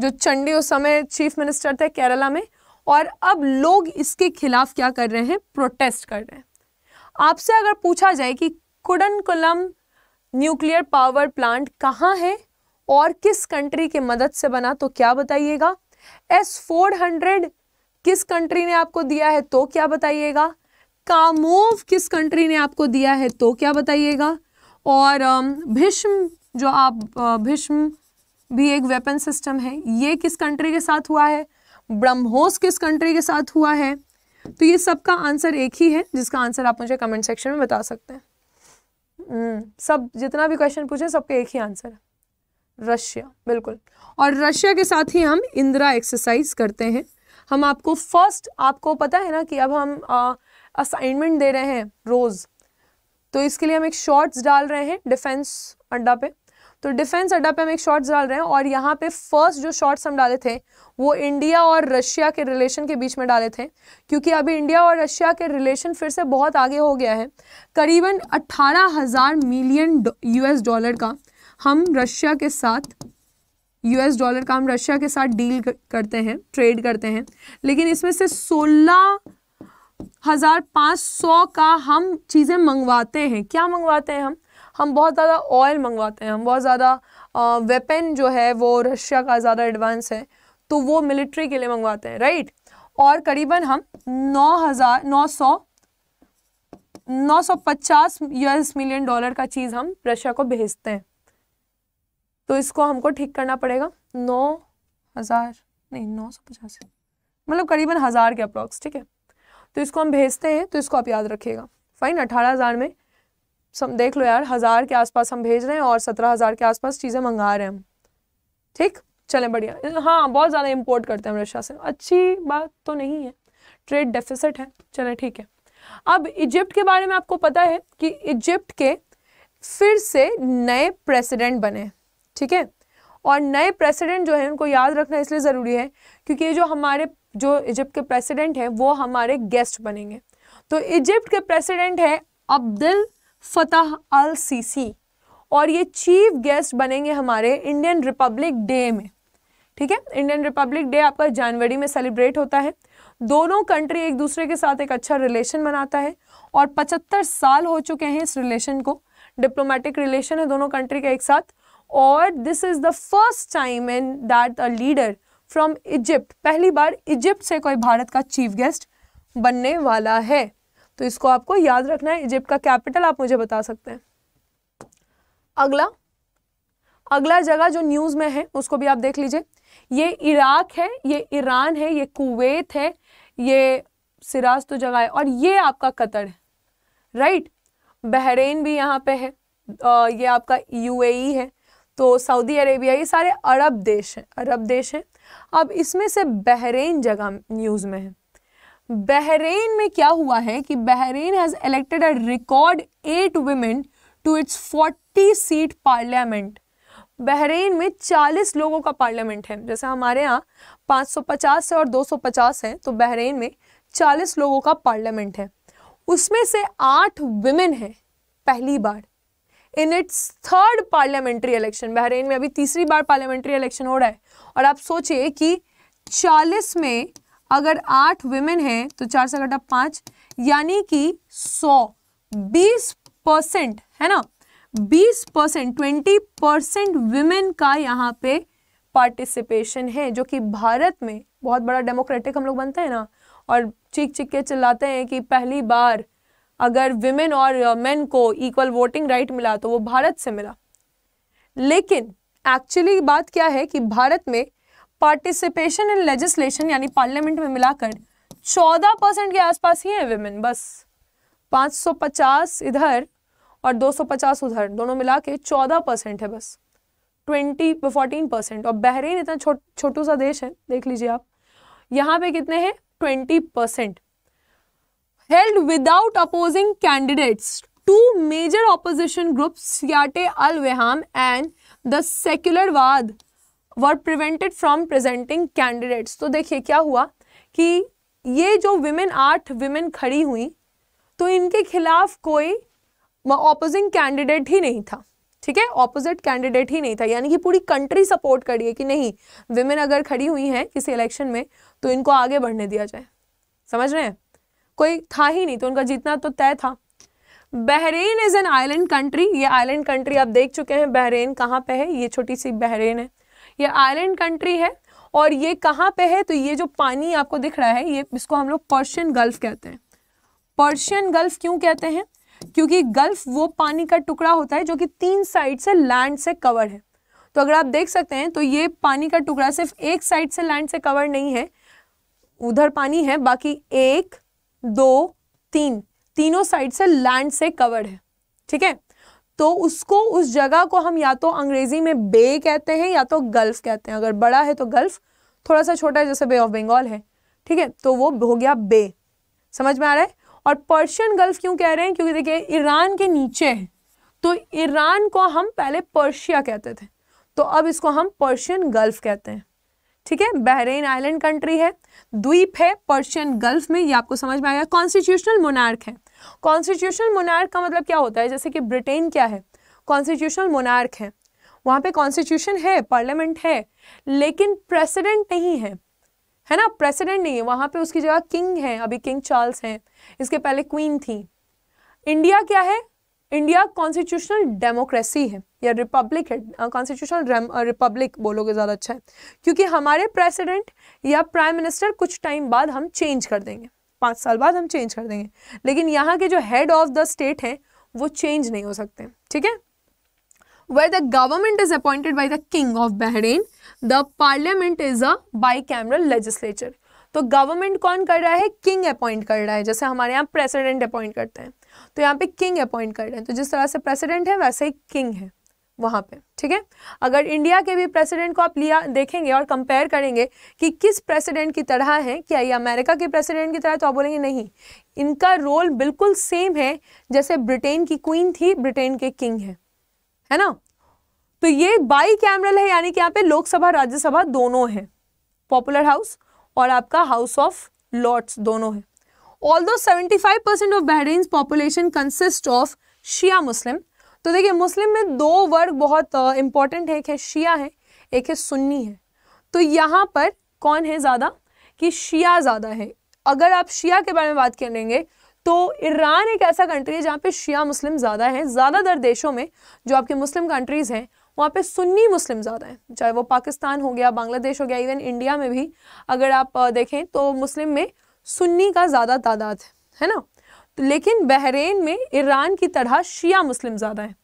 जो चंडी उस समय चीफ मिनिस्टर थे केरला में और अब लोग इसके खिलाफ क्या कर रहे हैं प्रोटेस्ट कर रहे हैं आपसे अगर पूछा जाए कि कुडनकुलम न्यूक्लियर पावर प्लांट कहाँ है और किस कंट्री के मदद से बना तो क्या बताइएगा एस फोर हंड्रेड किस कंट्री ने आपको दिया है तो क्या बताइएगा कामोव किस कंट्री ने आपको दिया है तो क्या बताइएगा और भीष्म जो आप भीष्म भी एक वेपन सिस्टम है ये किस कंट्री के साथ हुआ है ब्रह्मोस किस कंट्री के साथ हुआ है तो ये सबका आंसर एक ही है जिसका आंसर आप मुझे कमेंट सेक्शन में बता सकते हैं हम्म, सब जितना भी क्वेश्चन पूछे सबके एक ही आंसर है रशिया बिल्कुल और रशिया के साथ ही हम इंदिरा एक्सरसाइज करते हैं हम आपको फर्स्ट आपको पता है ना कि अब हम असाइनमेंट दे रहे हैं रोज़ तो इसके लिए हम एक शॉर्ट्स डाल रहे हैं डिफेंस अड्डा पे तो डिफेंस अड्डा पे हम एक शॉर्ट्स डाल रहे हैं और यहाँ पे फर्स्ट जो शॉर्ट्स हम डाले थे वो इंडिया और रशिया के रिलेशन के बीच में डाले थे क्योंकि अभी इंडिया और रशिया के रिलेशन फिर से बहुत आगे हो गया है करीबन अट्ठारह हज़ार मिलियन यूएस डॉलर का हम रशिया के साथ यूएस डॉलर का हम रशिया के साथ डील करते हैं ट्रेड करते हैं लेकिन इसमें से सोलह हज़ार पाँच सौ का हम चीज़ें मंगवाते हैं क्या मंगवाते हैं हम हम बहुत ज़्यादा ऑयल मंगवाते हैं हम बहुत ज़्यादा वेपन जो है वो रशिया का ज़्यादा एडवांस है तो वो मिलिट्री के लिए मंगवाते हैं राइट और करीबन हम नौ हज़ार नौ सौ नौ सौ पचास यूएस मिलियन डॉलर का चीज़ हम रशिया को भेजते हैं तो इसको हमको ठीक करना पड़ेगा नौ हज़ार नहीं नौ सौ पचास मतलब करीबन हज़ार के अप्रॉक्स ठीक है तो इसको हम भेजते हैं तो इसको आप याद रखिएगा फाइन अठारह हज़ार में सम देख लो यार हज़ार के आसपास हम भेज रहे हैं और सत्रह हज़ार के आसपास चीज़ें मंगा रहे हैं हम ठीक चलें बढ़िया हाँ बहुत ज़्यादा इम्पोर्ट करते हैं हम रशिया से अच्छी बात तो नहीं है ट्रेड डेफिसिट है चलें ठीक है अब इजिप्ट के बारे में आपको पता है कि इजिप्ट के फिर से नए प्रेसिडेंट बने ठीक है और नए प्रेसिडेंट जो है उनको याद रखना इसलिए ज़रूरी है क्योंकि ये जो हमारे जो इजिप्ट के प्रेसिडेंट हैं वो हमारे गेस्ट बनेंगे तो इजिप्ट के प्रेसिडेंट हैं अब्दुल फतह अल सीसी और ये चीफ गेस्ट बनेंगे हमारे इंडियन रिपब्लिक डे में ठीक है इंडियन रिपब्लिक डे आपका जनवरी में सेलिब्रेट होता है दोनों कंट्री एक दूसरे के साथ एक अच्छा रिलेशन बनाता है और पचहत्तर साल हो चुके हैं इस रिलेशन को डिप्लोमेटिक रिलेशन है दोनों कंट्री के एक साथ और this is the first time in that a leader from Egypt पहली बार इजिप्ट से कोई भारत का चीफ गेस्ट बनने वाला है तो इसको आपको याद रखना है इजिप्ट का कैपिटल आप मुझे बता सकते हैं अगला अगला जगह जो न्यूज़ में है उसको भी आप देख लीजिए ये इराक है ये ईरान है ये कुवैत है ये सिराज तो जगह है और ये आपका कतर है राइट बहरेन भी यहाँ पे है आ, ये आपका यूएई है तो सऊदी अरेबिया ये सारे अरब देश हैं अरब देश हैं अब इसमें से बहरीन जगह न्यूज़ में है बहरीन में क्या हुआ है कि Bahrain has elected a record eight women to its forty seat parliament Bahrain में 40 लोगों का पार्लियामेंट है जैसे हमारे यहाँ 550 है और 250 है तो बहरीन में 40 लोगों का पार्लियामेंट है उसमें से आठ वुमेन है पहली बार in its third parliamentary election Bahrain में अभी तीसरी बार पार्लियामेंट्री इलेक्शन हो रहा है और आप सोचिए कि चालीस में अगर आठ वुमेन हैं तो चार सौ घटा पाँच यानी कि सौ बीस परसेंट है ना बीस परसेंट ट्वेंटी परसेंट वुमेन का यहाँ पे पार्टिसिपेशन है जो कि भारत में बहुत बड़ा डेमोक्रेटिक हम लोग बनते हैं ना और चिक चिक के चिल्लाते हैं कि पहली बार अगर विमेन और मेन uh, को इक्वल वोटिंग राइट मिला तो वो भारत से मिला लेकिन एक्चुअली बात क्या है कि भारत में पार्टिसिपेशन इन लेजिस्लेशन यानी पार्लियामेंट में मिलाकर 14 परसेंट के आसपास ही है विमेन बस 550 इधर और 250 उधर दोनों मिला के चौदह परसेंट है बस ट्वेंटी फोर्टीन परसेंट और बहरीन इतना छोटू सा देश है देख लीजिए आप यहाँ पे कितने हैं twenty percent held without opposing candidates. Two major opposition groups, Siate al-Weham and the Secularwad, were prevented from presenting candidates. तो देखिए क्या हुआ कि ये जो women आठ women खड़ी हुई तो इनके खिलाफ कोई ऑपोजिंग कैंडिडेट ही नहीं था ठीक है ऑपोजिट कैंडिडेट ही नहीं था यानी कि पूरी कंट्री सपोर्ट कर रही है कि नहीं विमेन अगर खड़ी हुई हैं किसी इलेक्शन में तो इनको आगे बढ़ने दिया जाए समझ रहे हैं कोई था ही नहीं तो उनका जीतना तो तय था Bahrain is an island country ये आइलैंड कंट्री आप देख चुके हैं बहरेन कहाँ पे है ये छोटी सी बहरेन है ये आइलैंड कंट्री है और ये कहाँ पे है तो ये जो पानी आपको दिख रहा है ये इसको हम लोग पर्शियन गल्फ कहते हैं पर्शियन गल्फ क्यों कहते हैं क्योंकि गल्फ वो पानी का टुकड़ा होता है जो कि तीन साइड से लैंड से कवर है तो अगर आप देख सकते हैं तो ये पानी का टुकड़ा सिर्फ एक साइड से लैंड से कवर नहीं है उधर पानी है बाकी एक दो तीन तीनों साइड से लैंड से कवर्ड है ठीक है तो उसको उस जगह को हम या तो अंग्रेजी में बे कहते हैं या तो गल्फ कहते हैं अगर बड़ा है तो गल्फ थोड़ा सा छोटा है जैसे बे ऑफ बंगाल है ठीक है तो वो हो गया बे समझ में आ रहा है और पर्शियन गल्फ क्यों कह रहे हैं क्योंकि देखिए ईरान के नीचे है तो ईरान को हम पहले पर्शिया कहते थे तो अब इसको हम पर्शियन गल्फ कहते हैं ठीक है बहरेन आइलैंड कंट्री है द्वीप है पर्शियन गल्फ में ये आपको समझ में आएगा कॉन्स्टिट्यूशनल मोनार्क है कॉन्स्टिट्यूशनल मोनार्क का मतलब क्या होता है जैसे कि ब्रिटेन क्या है कॉन्स्टिट्यूशनल मोनार्क है वहाँ पे कॉन्स्टिट्यूशन है पार्लियामेंट है लेकिन प्रेसिडेंट नहीं है है ना प्रेसिडेंट नहीं है वहाँ पे उसकी जगह किंग है अभी किंग चार्ल्स हैं इसके पहले क्वीन थी इंडिया क्या है इंडिया कॉन्स्टिट्यूशनल डेमोक्रेसी है या रिपब्लिक है कॉन्स्टिट्यूशनल रिपब्लिक बोलोगे ज़्यादा अच्छा है क्योंकि हमारे प्रेसिडेंट या प्राइम मिनिस्टर कुछ टाइम बाद हम चेंज कर देंगे पाँच साल बाद हम चेंज कर देंगे लेकिन यहाँ के जो हेड ऑफ द स्टेट हैं वो चेंज नहीं हो सकते ठीक है the government is appointed by the king of Bahrain the parliament is a bicameral legislature तो गवर्नमेंट कौन कर रहा है किंग अपॉइंट कर रहा है जैसे हमारे यहाँ प्रेसिडेंट अपॉइंट करते हैं तो यहाँ पे किंग अपॉइंट कर रहे हैं तो जिस तरह से प्रेसिडेंट है वैसे ही किंग है वहाँ पे ठीक है अगर इंडिया के भी प्रेसिडेंट को आप लिया देखेंगे और कंपेयर करेंगे कि किस प्रेसिडेंट की तरह है क्या ये अमेरिका के प्रेसिडेंट की तरह तो आप बोलेंगे नहीं इनका रोल बिल्कुल सेम है जैसे ब्रिटेन की क्वीन थी ब्रिटेन के किंग है है ना तो ये बाई कैमरल है यानी कि यहाँ पे लोकसभा राज्यसभा दोनों है पॉपुलर हाउस और आपका हाउस ऑफ लॉर्ड्स दोनों है ऑल दो seventy five percent of Bahrain population consist of Shia Muslim तो देखिए मुस्लिम में दो वर्ग बहुत इंपॉर्टेंट है एक है शिया है एक है सुन्नी है तो यहाँ पर कौन है ज़्यादा कि शिया ज़्यादा है अगर आप शिया के बारे में बात करेंगे तो ईरान एक ऐसा कंट्री है जहाँ पे शिया मुस्लिम ज़्यादा है ज़्यादातर देशों में जो आपके मुस्लिम कंट्रीज़ हैं वहाँ पे सुन्नी मुस्लिम ज़्यादा हैं चाहे वो पाकिस्तान हो गया बांग्लादेश हो गया इवन इंडिया में भी अगर आप देखें तो मुस्लिम में सुन्नी का ज़्यादा तादाद है है ना लेकिन बहरीन में ईरान की तरह शिया मुस्लिम ज़्यादा हैं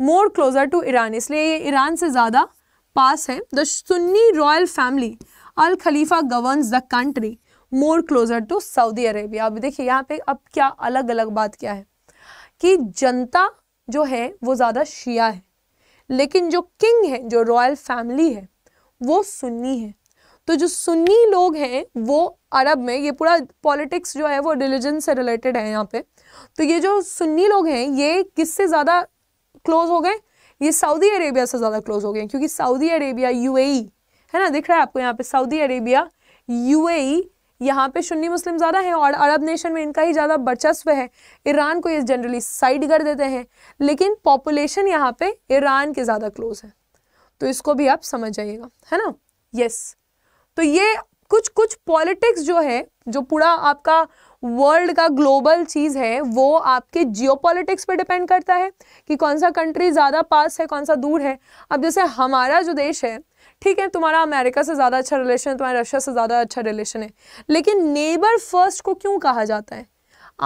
मोर क्लोज़र टू ईरान इसलिए ये ईरान से ज़्यादा पास है the Sunni royal family Al Khalifa govern the country more closer to Saudi Arabia अब देखिए यहाँ पे अब क्या अलग अलग बात क्या है कि जनता जो है वो ज़्यादा शिया है लेकिन जो किंग है जो रॉयल फैमिली है वो सुन्नी है तो जो सुन्नी लोग हैं वो अरब में ये पूरा पॉलिटिक्स जो है वो रिलीजन से रिलेटेड है यहाँ पे तो ये जो सुन्नी लोग हैं ये किससे ज़्यादा क्लोज हो गए ये सऊदी अरेबिया से ज़्यादा क्लोज हो गए क्योंकि सऊदी अरेबिया यू है ना दिख रहा है आपको यहाँ पर सऊदी अरेबिया यू ए यहाँ पर सुन्नी मुस्लिम ज़्यादा हैं और अरब नेशन में इनका ही ज़्यादा वर्चस्व है ईरान को ये जनरली साइड कर देते हैं लेकिन पॉपुलेशन यहाँ पे ईरान के ज़्यादा क्लोज है तो इसको भी आप समझ जाइएगा है ना यस तो ये कुछ कुछ पॉलिटिक्स जो है जो पूरा आपका वर्ल्ड का ग्लोबल चीज़ है वो आपके जियोपॉलिटिक्स पे डिपेंड करता है कि कौन सा कंट्री ज़्यादा पास है कौन सा दूर है अब जैसे हमारा जो देश है ठीक है तुम्हारा अमेरिका से ज़्यादा अच्छा रिलेशन है तुम्हारा रशिया से ज़्यादा अच्छा रिलेशन है लेकिन नेबर फर्स्ट को क्यों कहा जाता है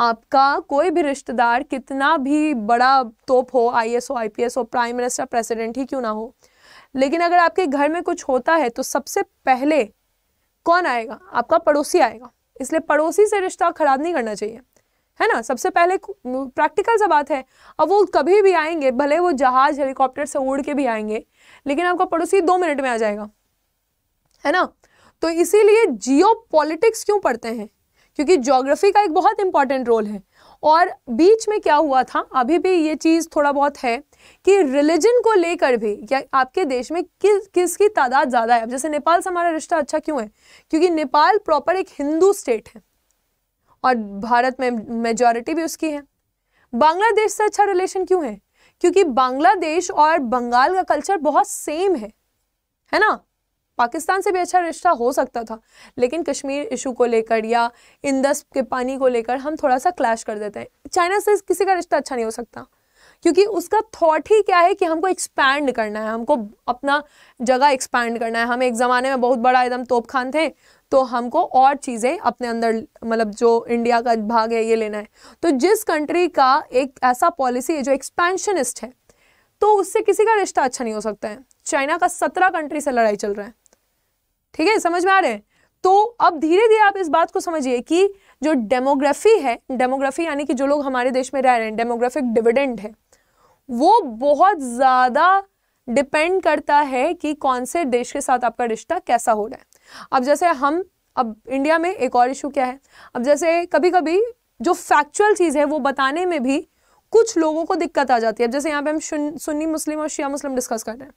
आपका कोई भी रिश्तेदार कितना भी बड़ा तोप हो आई एस हो आई पी एस हो प्राइम मिनिस्टर प्रेसिडेंट ही क्यों ना हो लेकिन अगर आपके घर में कुछ होता है तो सबसे पहले कौन आएगा आपका पड़ोसी आएगा इसलिए पड़ोसी से रिश्ता ख़राब नहीं करना चाहिए है ना सबसे पहले प्रैक्टिकल सा बात है अब वो कभी भी आएंगे भले वो जहाज़ हेलीकॉप्टर से उड़ के भी आएंगे लेकिन आपका पड़ोसी दो मिनट में आ जाएगा है ना तो इसीलिए जियो क्यों पढ़ते हैं क्योंकि जोग्राफी का एक बहुत इंपॉर्टेंट रोल है और बीच में क्या हुआ था अभी भी ये चीज़ थोड़ा बहुत है कि रिलीजन को लेकर भी या आपके देश में किस किसकी तादाद ज़्यादा है अब जैसे नेपाल से हमारा रिश्ता अच्छा क्यों है क्योंकि नेपाल प्रॉपर एक हिंदू स्टेट है और भारत में मेजॉरिटी भी उसकी है बांग्लादेश से अच्छा रिलेशन क्यों है क्योंकि बांग्लादेश और बंगाल का कल्चर बहुत सेम है है ना पाकिस्तान से भी अच्छा रिश्ता हो सकता था लेकिन कश्मीर इशू को लेकर या इंदस के पानी को लेकर हम थोड़ा सा क्लैश कर देते हैं चाइना से किसी का रिश्ता अच्छा नहीं हो सकता क्योंकि उसका थॉट ही क्या है कि हमको एक्सपैंड करना है हमको अपना जगह एक्सपैंड करना है हम एक ज़माने में बहुत बड़ा एकदम तोप खान थे तो हमको और चीज़ें अपने अंदर मतलब जो इंडिया का भाग है ये लेना है तो जिस कंट्री का एक ऐसा पॉलिसी है जो एक्सपेंशनिस्ट है तो उससे किसी का रिश्ता अच्छा नहीं हो सकता है चाइना का सत्रह कंट्री से लड़ाई चल रहा है ठीक है समझ में आ रहे हैं तो अब धीरे धीरे आप इस बात को समझिए कि जो डेमोग्राफी है डेमोग्राफी यानी कि जो लोग हमारे देश में रह रहे हैं डेमोग्राफिक डिविडेंड है वो बहुत ज़्यादा डिपेंड करता है कि कौन से देश के साथ आपका रिश्ता कैसा हो रहा है अब जैसे हम अब इंडिया में एक और इशू क्या है अब जैसे कभी कभी जो फैक्चुअल चीज़ है वो बताने में भी कुछ लोगों को दिक्कत आ जाती है अब जैसे यहाँ पे हम सुन्नी मुस्लिम और शिया मुस्लिम डिस्कस कर रहे हैं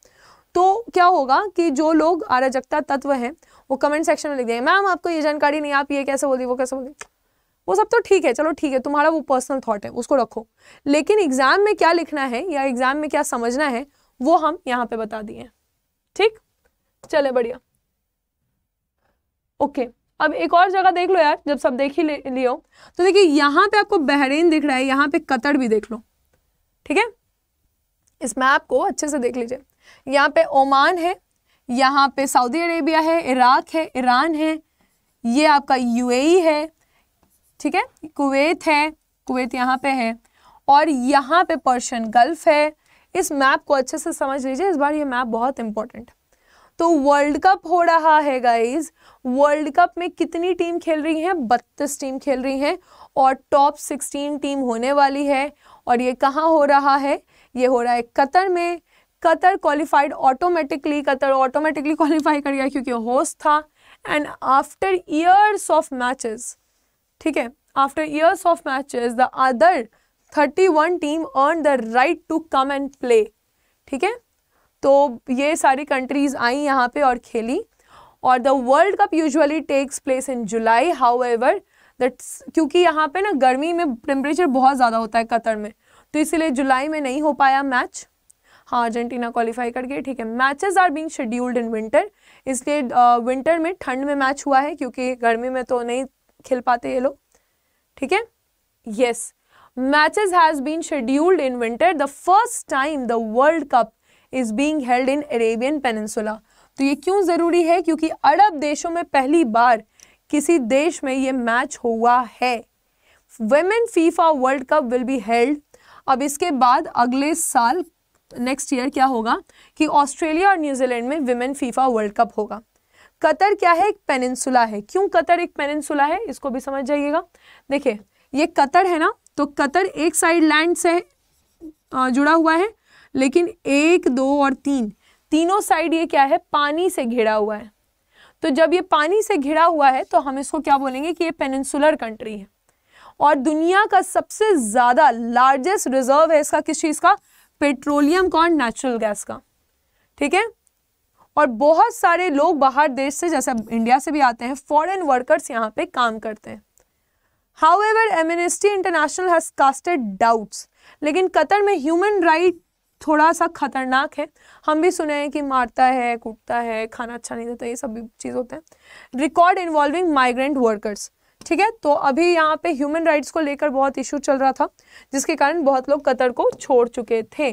तो क्या होगा कि जो लोग अराजकता तत्व है वो कमेंट सेक्शन में लिख देंगे मैम आपको ये जानकारी नहीं आप ये कैसे बोल दी वो कैसे बोल दी वो सब तो ठीक है चलो ठीक है तुम्हारा वो पर्सनल थॉट है उसको रखो लेकिन एग्जाम में क्या लिखना है या एग्जाम में क्या समझना है वो हम यहाँ पे बता दिए ठीक चले बढ़िया ओके अब एक और जगह देख लो यार जब सब देख ही लियो तो देखिए यहाँ पे आपको बहरीन दिख रहा है यहाँ पे कतर भी देख लो ठीक है इस मैप को अच्छे से देख लीजिए यहाँ पे ओमान है यहाँ पे सऊदी अरेबिया है इराक है ईरान है ये आपका यूएई है ठीक है कुवैत है कुवैत यहाँ पे है और यहाँ पे पर्शियन गल्फ है इस मैप को अच्छे से समझ लीजिए इस बार ये मैप बहुत इंपॉर्टेंट तो वर्ल्ड कप हो रहा है गाइज वर्ल्ड कप में कितनी टीम खेल रही हैं बत्तीस टीम खेल रही हैं और टॉप सिक्सटीन टीम होने वाली है और ये कहाँ हो रहा है ये हो रहा है कतर में Qatar qualified automatically Qatar automatically qualify कर गया क्योंकि होस्ट था and after years of matches ठीक है after years of matches the other thirty one team earn the right to come and play ठीक है तो ये सारी कंट्रीज आई यहाँ पे और खेली और the world cup usually takes place in July however that's क्योंकि यहाँ पे ना गर्मी में टेम्परेचर बहुत ज़्यादा होता है कतर में तो इसीलिए जुलाई में नहीं हो पाया मैच हाँ अर्जेंटीना क्वालिफाई कर गए ठीक है matches are being scheduled in winter इसलिए विंटर में ठंड में मैच हुआ है क्योंकि गर्मी में तो नहीं खेल पाते ये लोग ठीक है yes matches has been scheduled in winter the first time the world cup is being held in Arabian peninsula तो ये क्यों ज़रूरी है क्योंकि अरब देशों में पहली बार किसी देश में ये मैच हुआ है women FIFA world cup will be held अब इसके बाद अगले साल नेक्स्ट ईयर क्या होगा कि ऑस्ट्रेलिया और न्यूजीलैंड में विमेन फीफा वर्ल्ड कप होगा कतर क्या है एक पेनिनसुला है क्यों कतर एक पेनिनसुला है इसको भी समझ जाइएगा देखिए ये कतर है ना तो कतर एक साइड लैंड से जुड़ा हुआ है लेकिन एक दो और तीन तीनों साइड ये क्या है पानी से घिरा हुआ है तो जब ये पानी से घिरा हुआ है तो हम इसको क्या बोलेंगे कि ये पेनिनसुलर कंट्री है और दुनिया का सबसे ज़्यादा लार्जेस्ट रिजर्व है इसका किस चीज़ का पेट्रोलियम का और नेचुरल गैस का ठीक है और बहुत सारे लोग बाहर देश से जैसे इंडिया से भी आते हैं फॉरेन वर्कर्स यहाँ पे काम करते हैं however Amnesty International has casted doubts लेकिन कतर में ह्यूमन राइट थोड़ा सा खतरनाक है हम भी सुने हैं कि मारता है कूटता है खाना अच्छा नहीं देता ये सब चीज़ होते हैं रिकॉर्ड इन्वॉल्विंग माइग्रेंट वर्कर्स ठीक है तो अभी यहाँ पे ह्यूमन राइट्स को लेकर बहुत इश्यू चल रहा था जिसके कारण बहुत लोग कतर को छोड़ चुके थे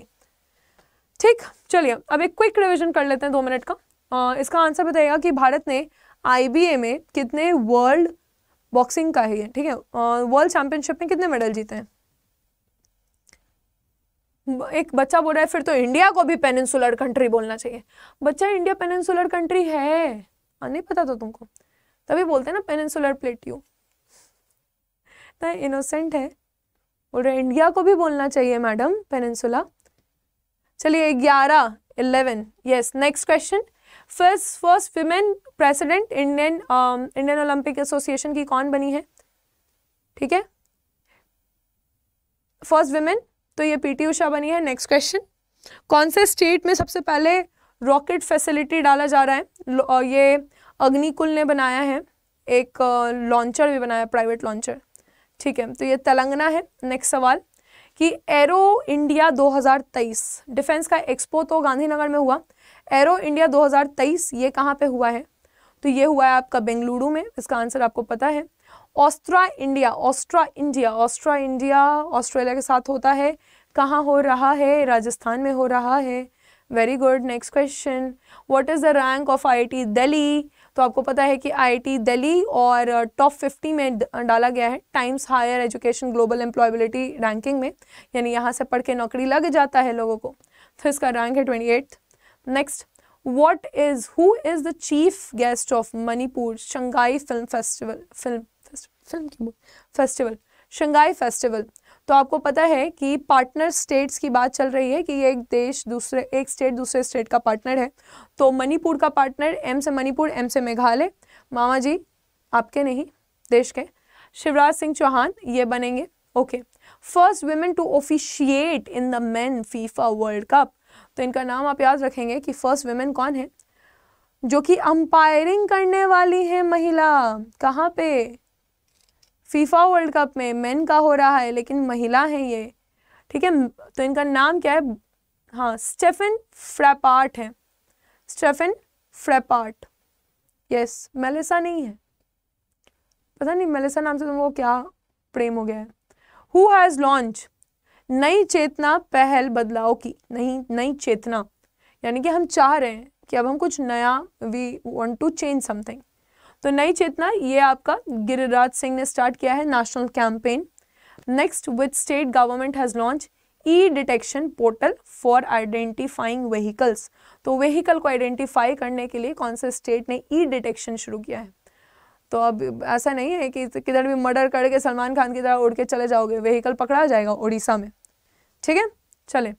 ठीक चलिए अब एक क्विक रिविजन कर लेते हैं दो मिनट का आ, इसका आंसर बताइएगा कि भारत ने आई में कितने वर्ल्ड बॉक्सिंग का है ठीक है वर्ल्ड चैंपियनशिप में कितने मेडल जीते हैं एक बच्चा बोल रहा है फिर तो इंडिया को भी पेनिनसुलर कंट्री बोलना चाहिए बच्चा इंडिया पेनिनसुलर कंट्री है नहीं पता तो तुमको तभी बोलते हैं ना पेनिनसुलर प्लेट्यू सकता है इनोसेंट है और इंडिया को भी बोलना चाहिए मैडम पेनसुला चलिए ग्यारह eleven yes next question first first women president Indian Indian Olympic association की कौन बनी है ठीक है फर्स्ट वीमेन तो ये पीटी उषा बनी है नेक्स्ट क्वेश्चन कौन से स्टेट में सबसे पहले रॉकेट फैसिलिटी डाला जा रहा है ये अग्निकुल ने बनाया है एक लॉन्चर uh, भी बनाया प्राइवेट लॉन्चर ठीक है तो ये तेलंगाना है नेक्स्ट सवाल कि एरो इंडिया 2023 डिफेंस का एक्सपो तो गांधीनगर में हुआ एरो इंडिया 2023 ये कहाँ पे हुआ है तो ये हुआ है आपका बेंगलुरु में इसका आंसर आपको पता है Austra India Austra India Austra India Australia के साथ होता है कहाँ हो रहा है राजस्थान में हो रहा है very good next question what is the rank of I I T Delhi तो आपको पता है कि आईआईटी दिल्ली और टॉप 50 में डाला गया है Times Higher Education Global Employability ranking में यानी यहाँ से पढ़ के नौकरी लग जाता है लोगों को तो इसका रैंक है twenty next what is who is the chief guest of Manipur Shanghai film festival film film festival Shanghai festival तो आपको पता है कि पार्टनर स्टेट्स की बात चल रही है कि ये एक देश दूसरे एक स्टेट दूसरे स्टेट का पार्टनर है तो मणिपुर का पार्टनर एम से मणिपुर एम से मेघालय मामा जी आपके नहीं देश के शिवराज सिंह चौहान ये बनेंगे okay first women to officiate in the men FIFA world cup तो इनका नाम आप याद रखेंगे कि फर्स्ट वुमेन कौन है जो कि अंपायरिंग करने वाली है महिला कहाँ पे फीफा वर्ल्ड कप में मेन का हो रहा है लेकिन महिला है ये ठीक है तो इनका नाम क्या है हाँ स्टेफन फ्रेपार्ट है स्टेफन फ्रेपार्ट यस मेलेसा नहीं है पता नहीं मेलेसा नाम से तुमको क्या प्रेम हो गया है हु हैज़ लॉन्च नई चेतना पहल बदलाव की नहीं नई चेतना यानी कि हम चाह रहे हैं कि अब हम कुछ नया we want to change something तो नई चेतना ये आपका गिरिराज सिंह ने स्टार्ट किया है national campaign next with state government has launch e detection portal for identifying vehicles तो व्हीकल को आइडेंटिफाई करने के लिए कौन से स्टेट ने ई डिटेक्शन शुरू किया है तो अब ऐसा नहीं है कि किधर भी मर्डर करके सलमान खान की तरह उड़ के चले जाओगे व्हीकल पकड़ा जाएगा उड़ीसा में ठीक है चले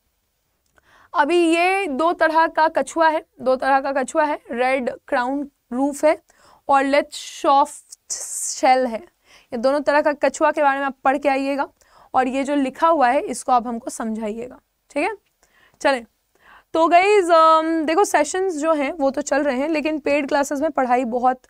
अभी ये दो तरह का कछुआ है दो तरह का कछुआ है रेड क्राउन रूफ है और लेट सॉफ्ट शेल है ये दोनों तरह का कछुआ के बारे में आप पढ़ के आइएगा और ये जो लिखा हुआ है इसको आप हमको समझाइएगा ठीक है चलें तो गई um, देखो सेशंस जो हैं वो तो चल रहे हैं लेकिन पेड क्लासेस में पढ़ाई बहुत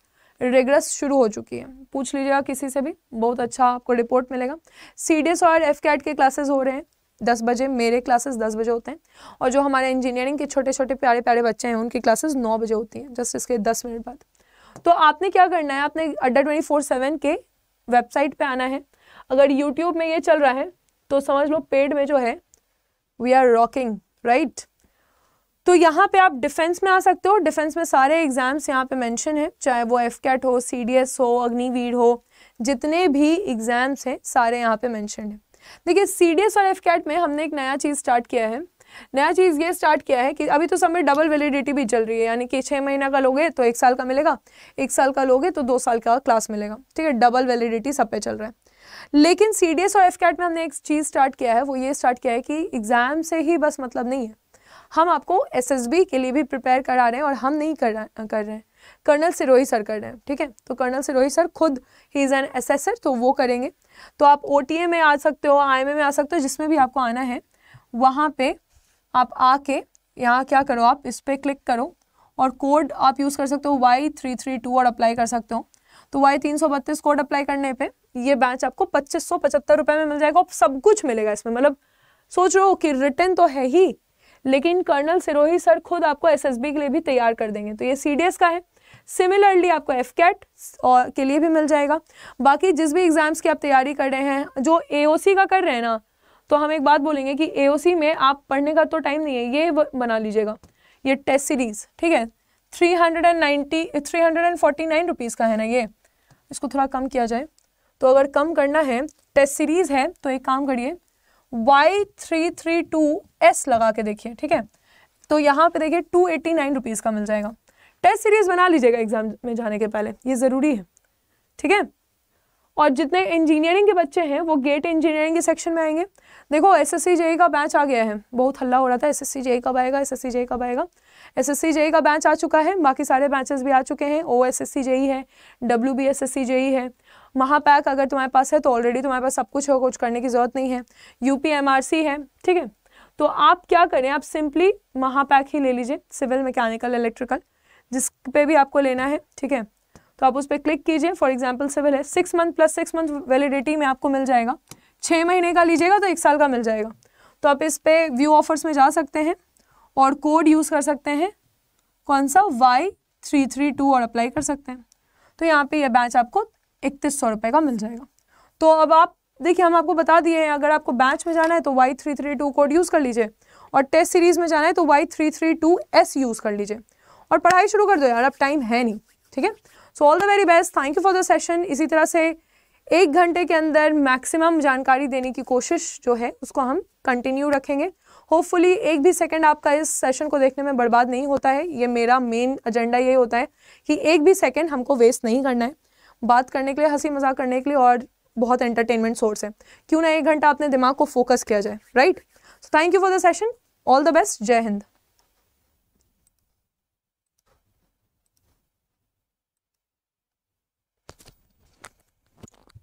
रेगुलस शुरू हो चुकी है पूछ लीजिएगा किसी से भी बहुत अच्छा आपको रिपोर्ट मिलेगा सी और एफ के क्लासेस हो रहे हैं दस बजे मेरे क्लासेस दस बजे होते हैं और जो हमारे इंजीनियरिंग के छोटे छोटे प्यारे प्यारे बच्चे हैं उनकी क्लासेस नौ बजे होती हैं जस्ट इसके दस मिनट बाद तो आपने क्या करना है आपने अड्डा ट्वेंटी फोर सेवन के वेबसाइट पे आना है अगर यूट्यूब में ये चल रहा है तो समझ लो पेड में जो है वी आर रॉकिंग राइट तो यहाँ पे आप डिफेंस में आ सकते हो डिफेंस में सारे एग्ज़ाम्स यहाँ पे मेंशन है चाहे वो एफ कैट हो सी डी एस हो अग्निवीर हो जितने भी एग्ज़ाम्स हैं सारे यहाँ पे मेंशन है देखिए सी डी एस और एफ कैट में हमने एक नया चीज़ स्टार्ट किया है नया चीज़ ये स्टार्ट किया है कि अभी तो समय डबल वैलिडिटी भी चल रही है यानी कि छः महीना का लोगे तो एक साल का मिलेगा एक साल का लोगे तो दो साल का क्लास मिलेगा ठीक है डबल वैलिडिटी सब पे चल रहा है लेकिन सी डी एस और एफ कैट में हमने एक चीज़ स्टार्ट किया है वो ये स्टार्ट किया है कि एग्ज़ाम से ही बस मतलब नहीं है हम आपको एस एस बी के लिए भी प्रिपेयर करा रहे हैं और हम नहीं कर कर रहे हैं कर्नल सिरोही सर कर रहे हैं ठीक है तो कर्नल सिरोही सर खुद ही इज़ एन एसेसर तो वो करेंगे तो आप ओ टी ए में आ सकते हो आई एम ए में आ सकते हो जिसमें भी आपको आना है वहाँ पे आप आके यहाँ क्या करो आप इस पर क्लिक करो और कोड आप यूज़ कर सकते हो वाई थ्री थ्री टू और अप्लाई कर सकते हो तो वाई तीन सौ बत्तीस कोड अप्लाई करने पे ये बैच आपको पच्चीस सौ पचहत्तर रुपये में मिल जाएगा और सब कुछ मिलेगा इसमें मतलब सोच रहे हो कि रिटर्न तो है ही लेकिन कर्नल सिरोही सर खुद आपको एसएसबी के लिए भी तैयार कर देंगे तो ये सीडीएस का है सिमिलरली आपको एफ कैट और के लिए भी मिल जाएगा बाकी जिस भी एग्ज़ाम्स की आप तैयारी कर रहे हैं जो सी का कर रहे हैं ना तो हम एक बात बोलेंगे कि ए में आप पढ़ने का तो टाइम नहीं है ये बना लीजिएगा ये टेस्ट सीरीज ठीक है three hundred and ninety three hundred and forty nine rupees का है ना ये इसको थोड़ा कम किया जाए तो अगर कम करना है टेस्ट सीरीज है तो एक काम करिए Y three three two S लगा के देखिए ठीक है तो यहाँ पे देखिए टू एट्टी नाइन रुपीज़ का मिल जाएगा टेस्ट सीरीज़ बना लीजिएगा एग्जाम में जाने के पहले ये ज़रूरी है ठीक है और जितने इंजीनियरिंग के बच्चे हैं वो गेट इंजीनियरिंग के सेक्शन में आएंगे देखो एस एस का बैच आ गया है बहुत हल्ला हो रहा था एस एस कब आएगा एस एस कब आएगा एस एस का बैच आ चुका है बाकी सारे बैचेस भी आ चुके हैं ओ एस एस है डब्ल्यू बी एस एस है महापैक अगर तुम्हारे पास है तो ऑलरेडी तुम्हारे पास सब कुछ हो कुछ करने की ज़रूरत नहीं है U P M R C है ठीक है तो आप क्या करें आप सिंपली महापैक ही ले लीजिए सिविल मैकेनिकल इलेक्ट्रिकल जिस पे भी आपको लेना है ठीक है तो आप उस पर क्लिक कीजिए फॉर एग्जाम्पल सिविल है six month plus six month validity में आपको मिल जाएगा छः महीने का लीजिएगा तो एक साल का मिल जाएगा तो आप इस पर व्यू ऑफर्स में जा सकते हैं और कोड यूज़ कर सकते हैं कौन सा वाई थ्री थ्री टू और अप्लाई कर सकते हैं तो यहाँ पे ये यह बैच आपको इकतीस सौ रुपये का मिल जाएगा तो अब आप देखिए हम आपको बता दिए हैं अगर आपको बैच में जाना है तो Y three three two code use कर लीजिए और टेस्ट सीरीज़ में जाना है तो Y three three two S use कर लीजिए और पढ़ाई शुरू कर दो यार अब टाइम है नहीं ठीक है so all the very best thank you for the session इसी तरह से एक घंटे के अंदर मैक्सिमम जानकारी देने की कोशिश जो है उसको हम कंटिन्यू रखेंगे होपफुली एक भी सेकंड आपका इस सेशन को देखने में बर्बाद नहीं होता है ये मेरा मेन एजेंडा यही होता है कि एक भी सेकंड हमको वेस्ट नहीं करना है बात करने के लिए हंसी मजाक करने के लिए और बहुत एंटरटेनमेंट सोर्स है क्यों ना एक घंटा अपने दिमाग को फोकस किया जाए right so thank you for the session all the best जय हिंद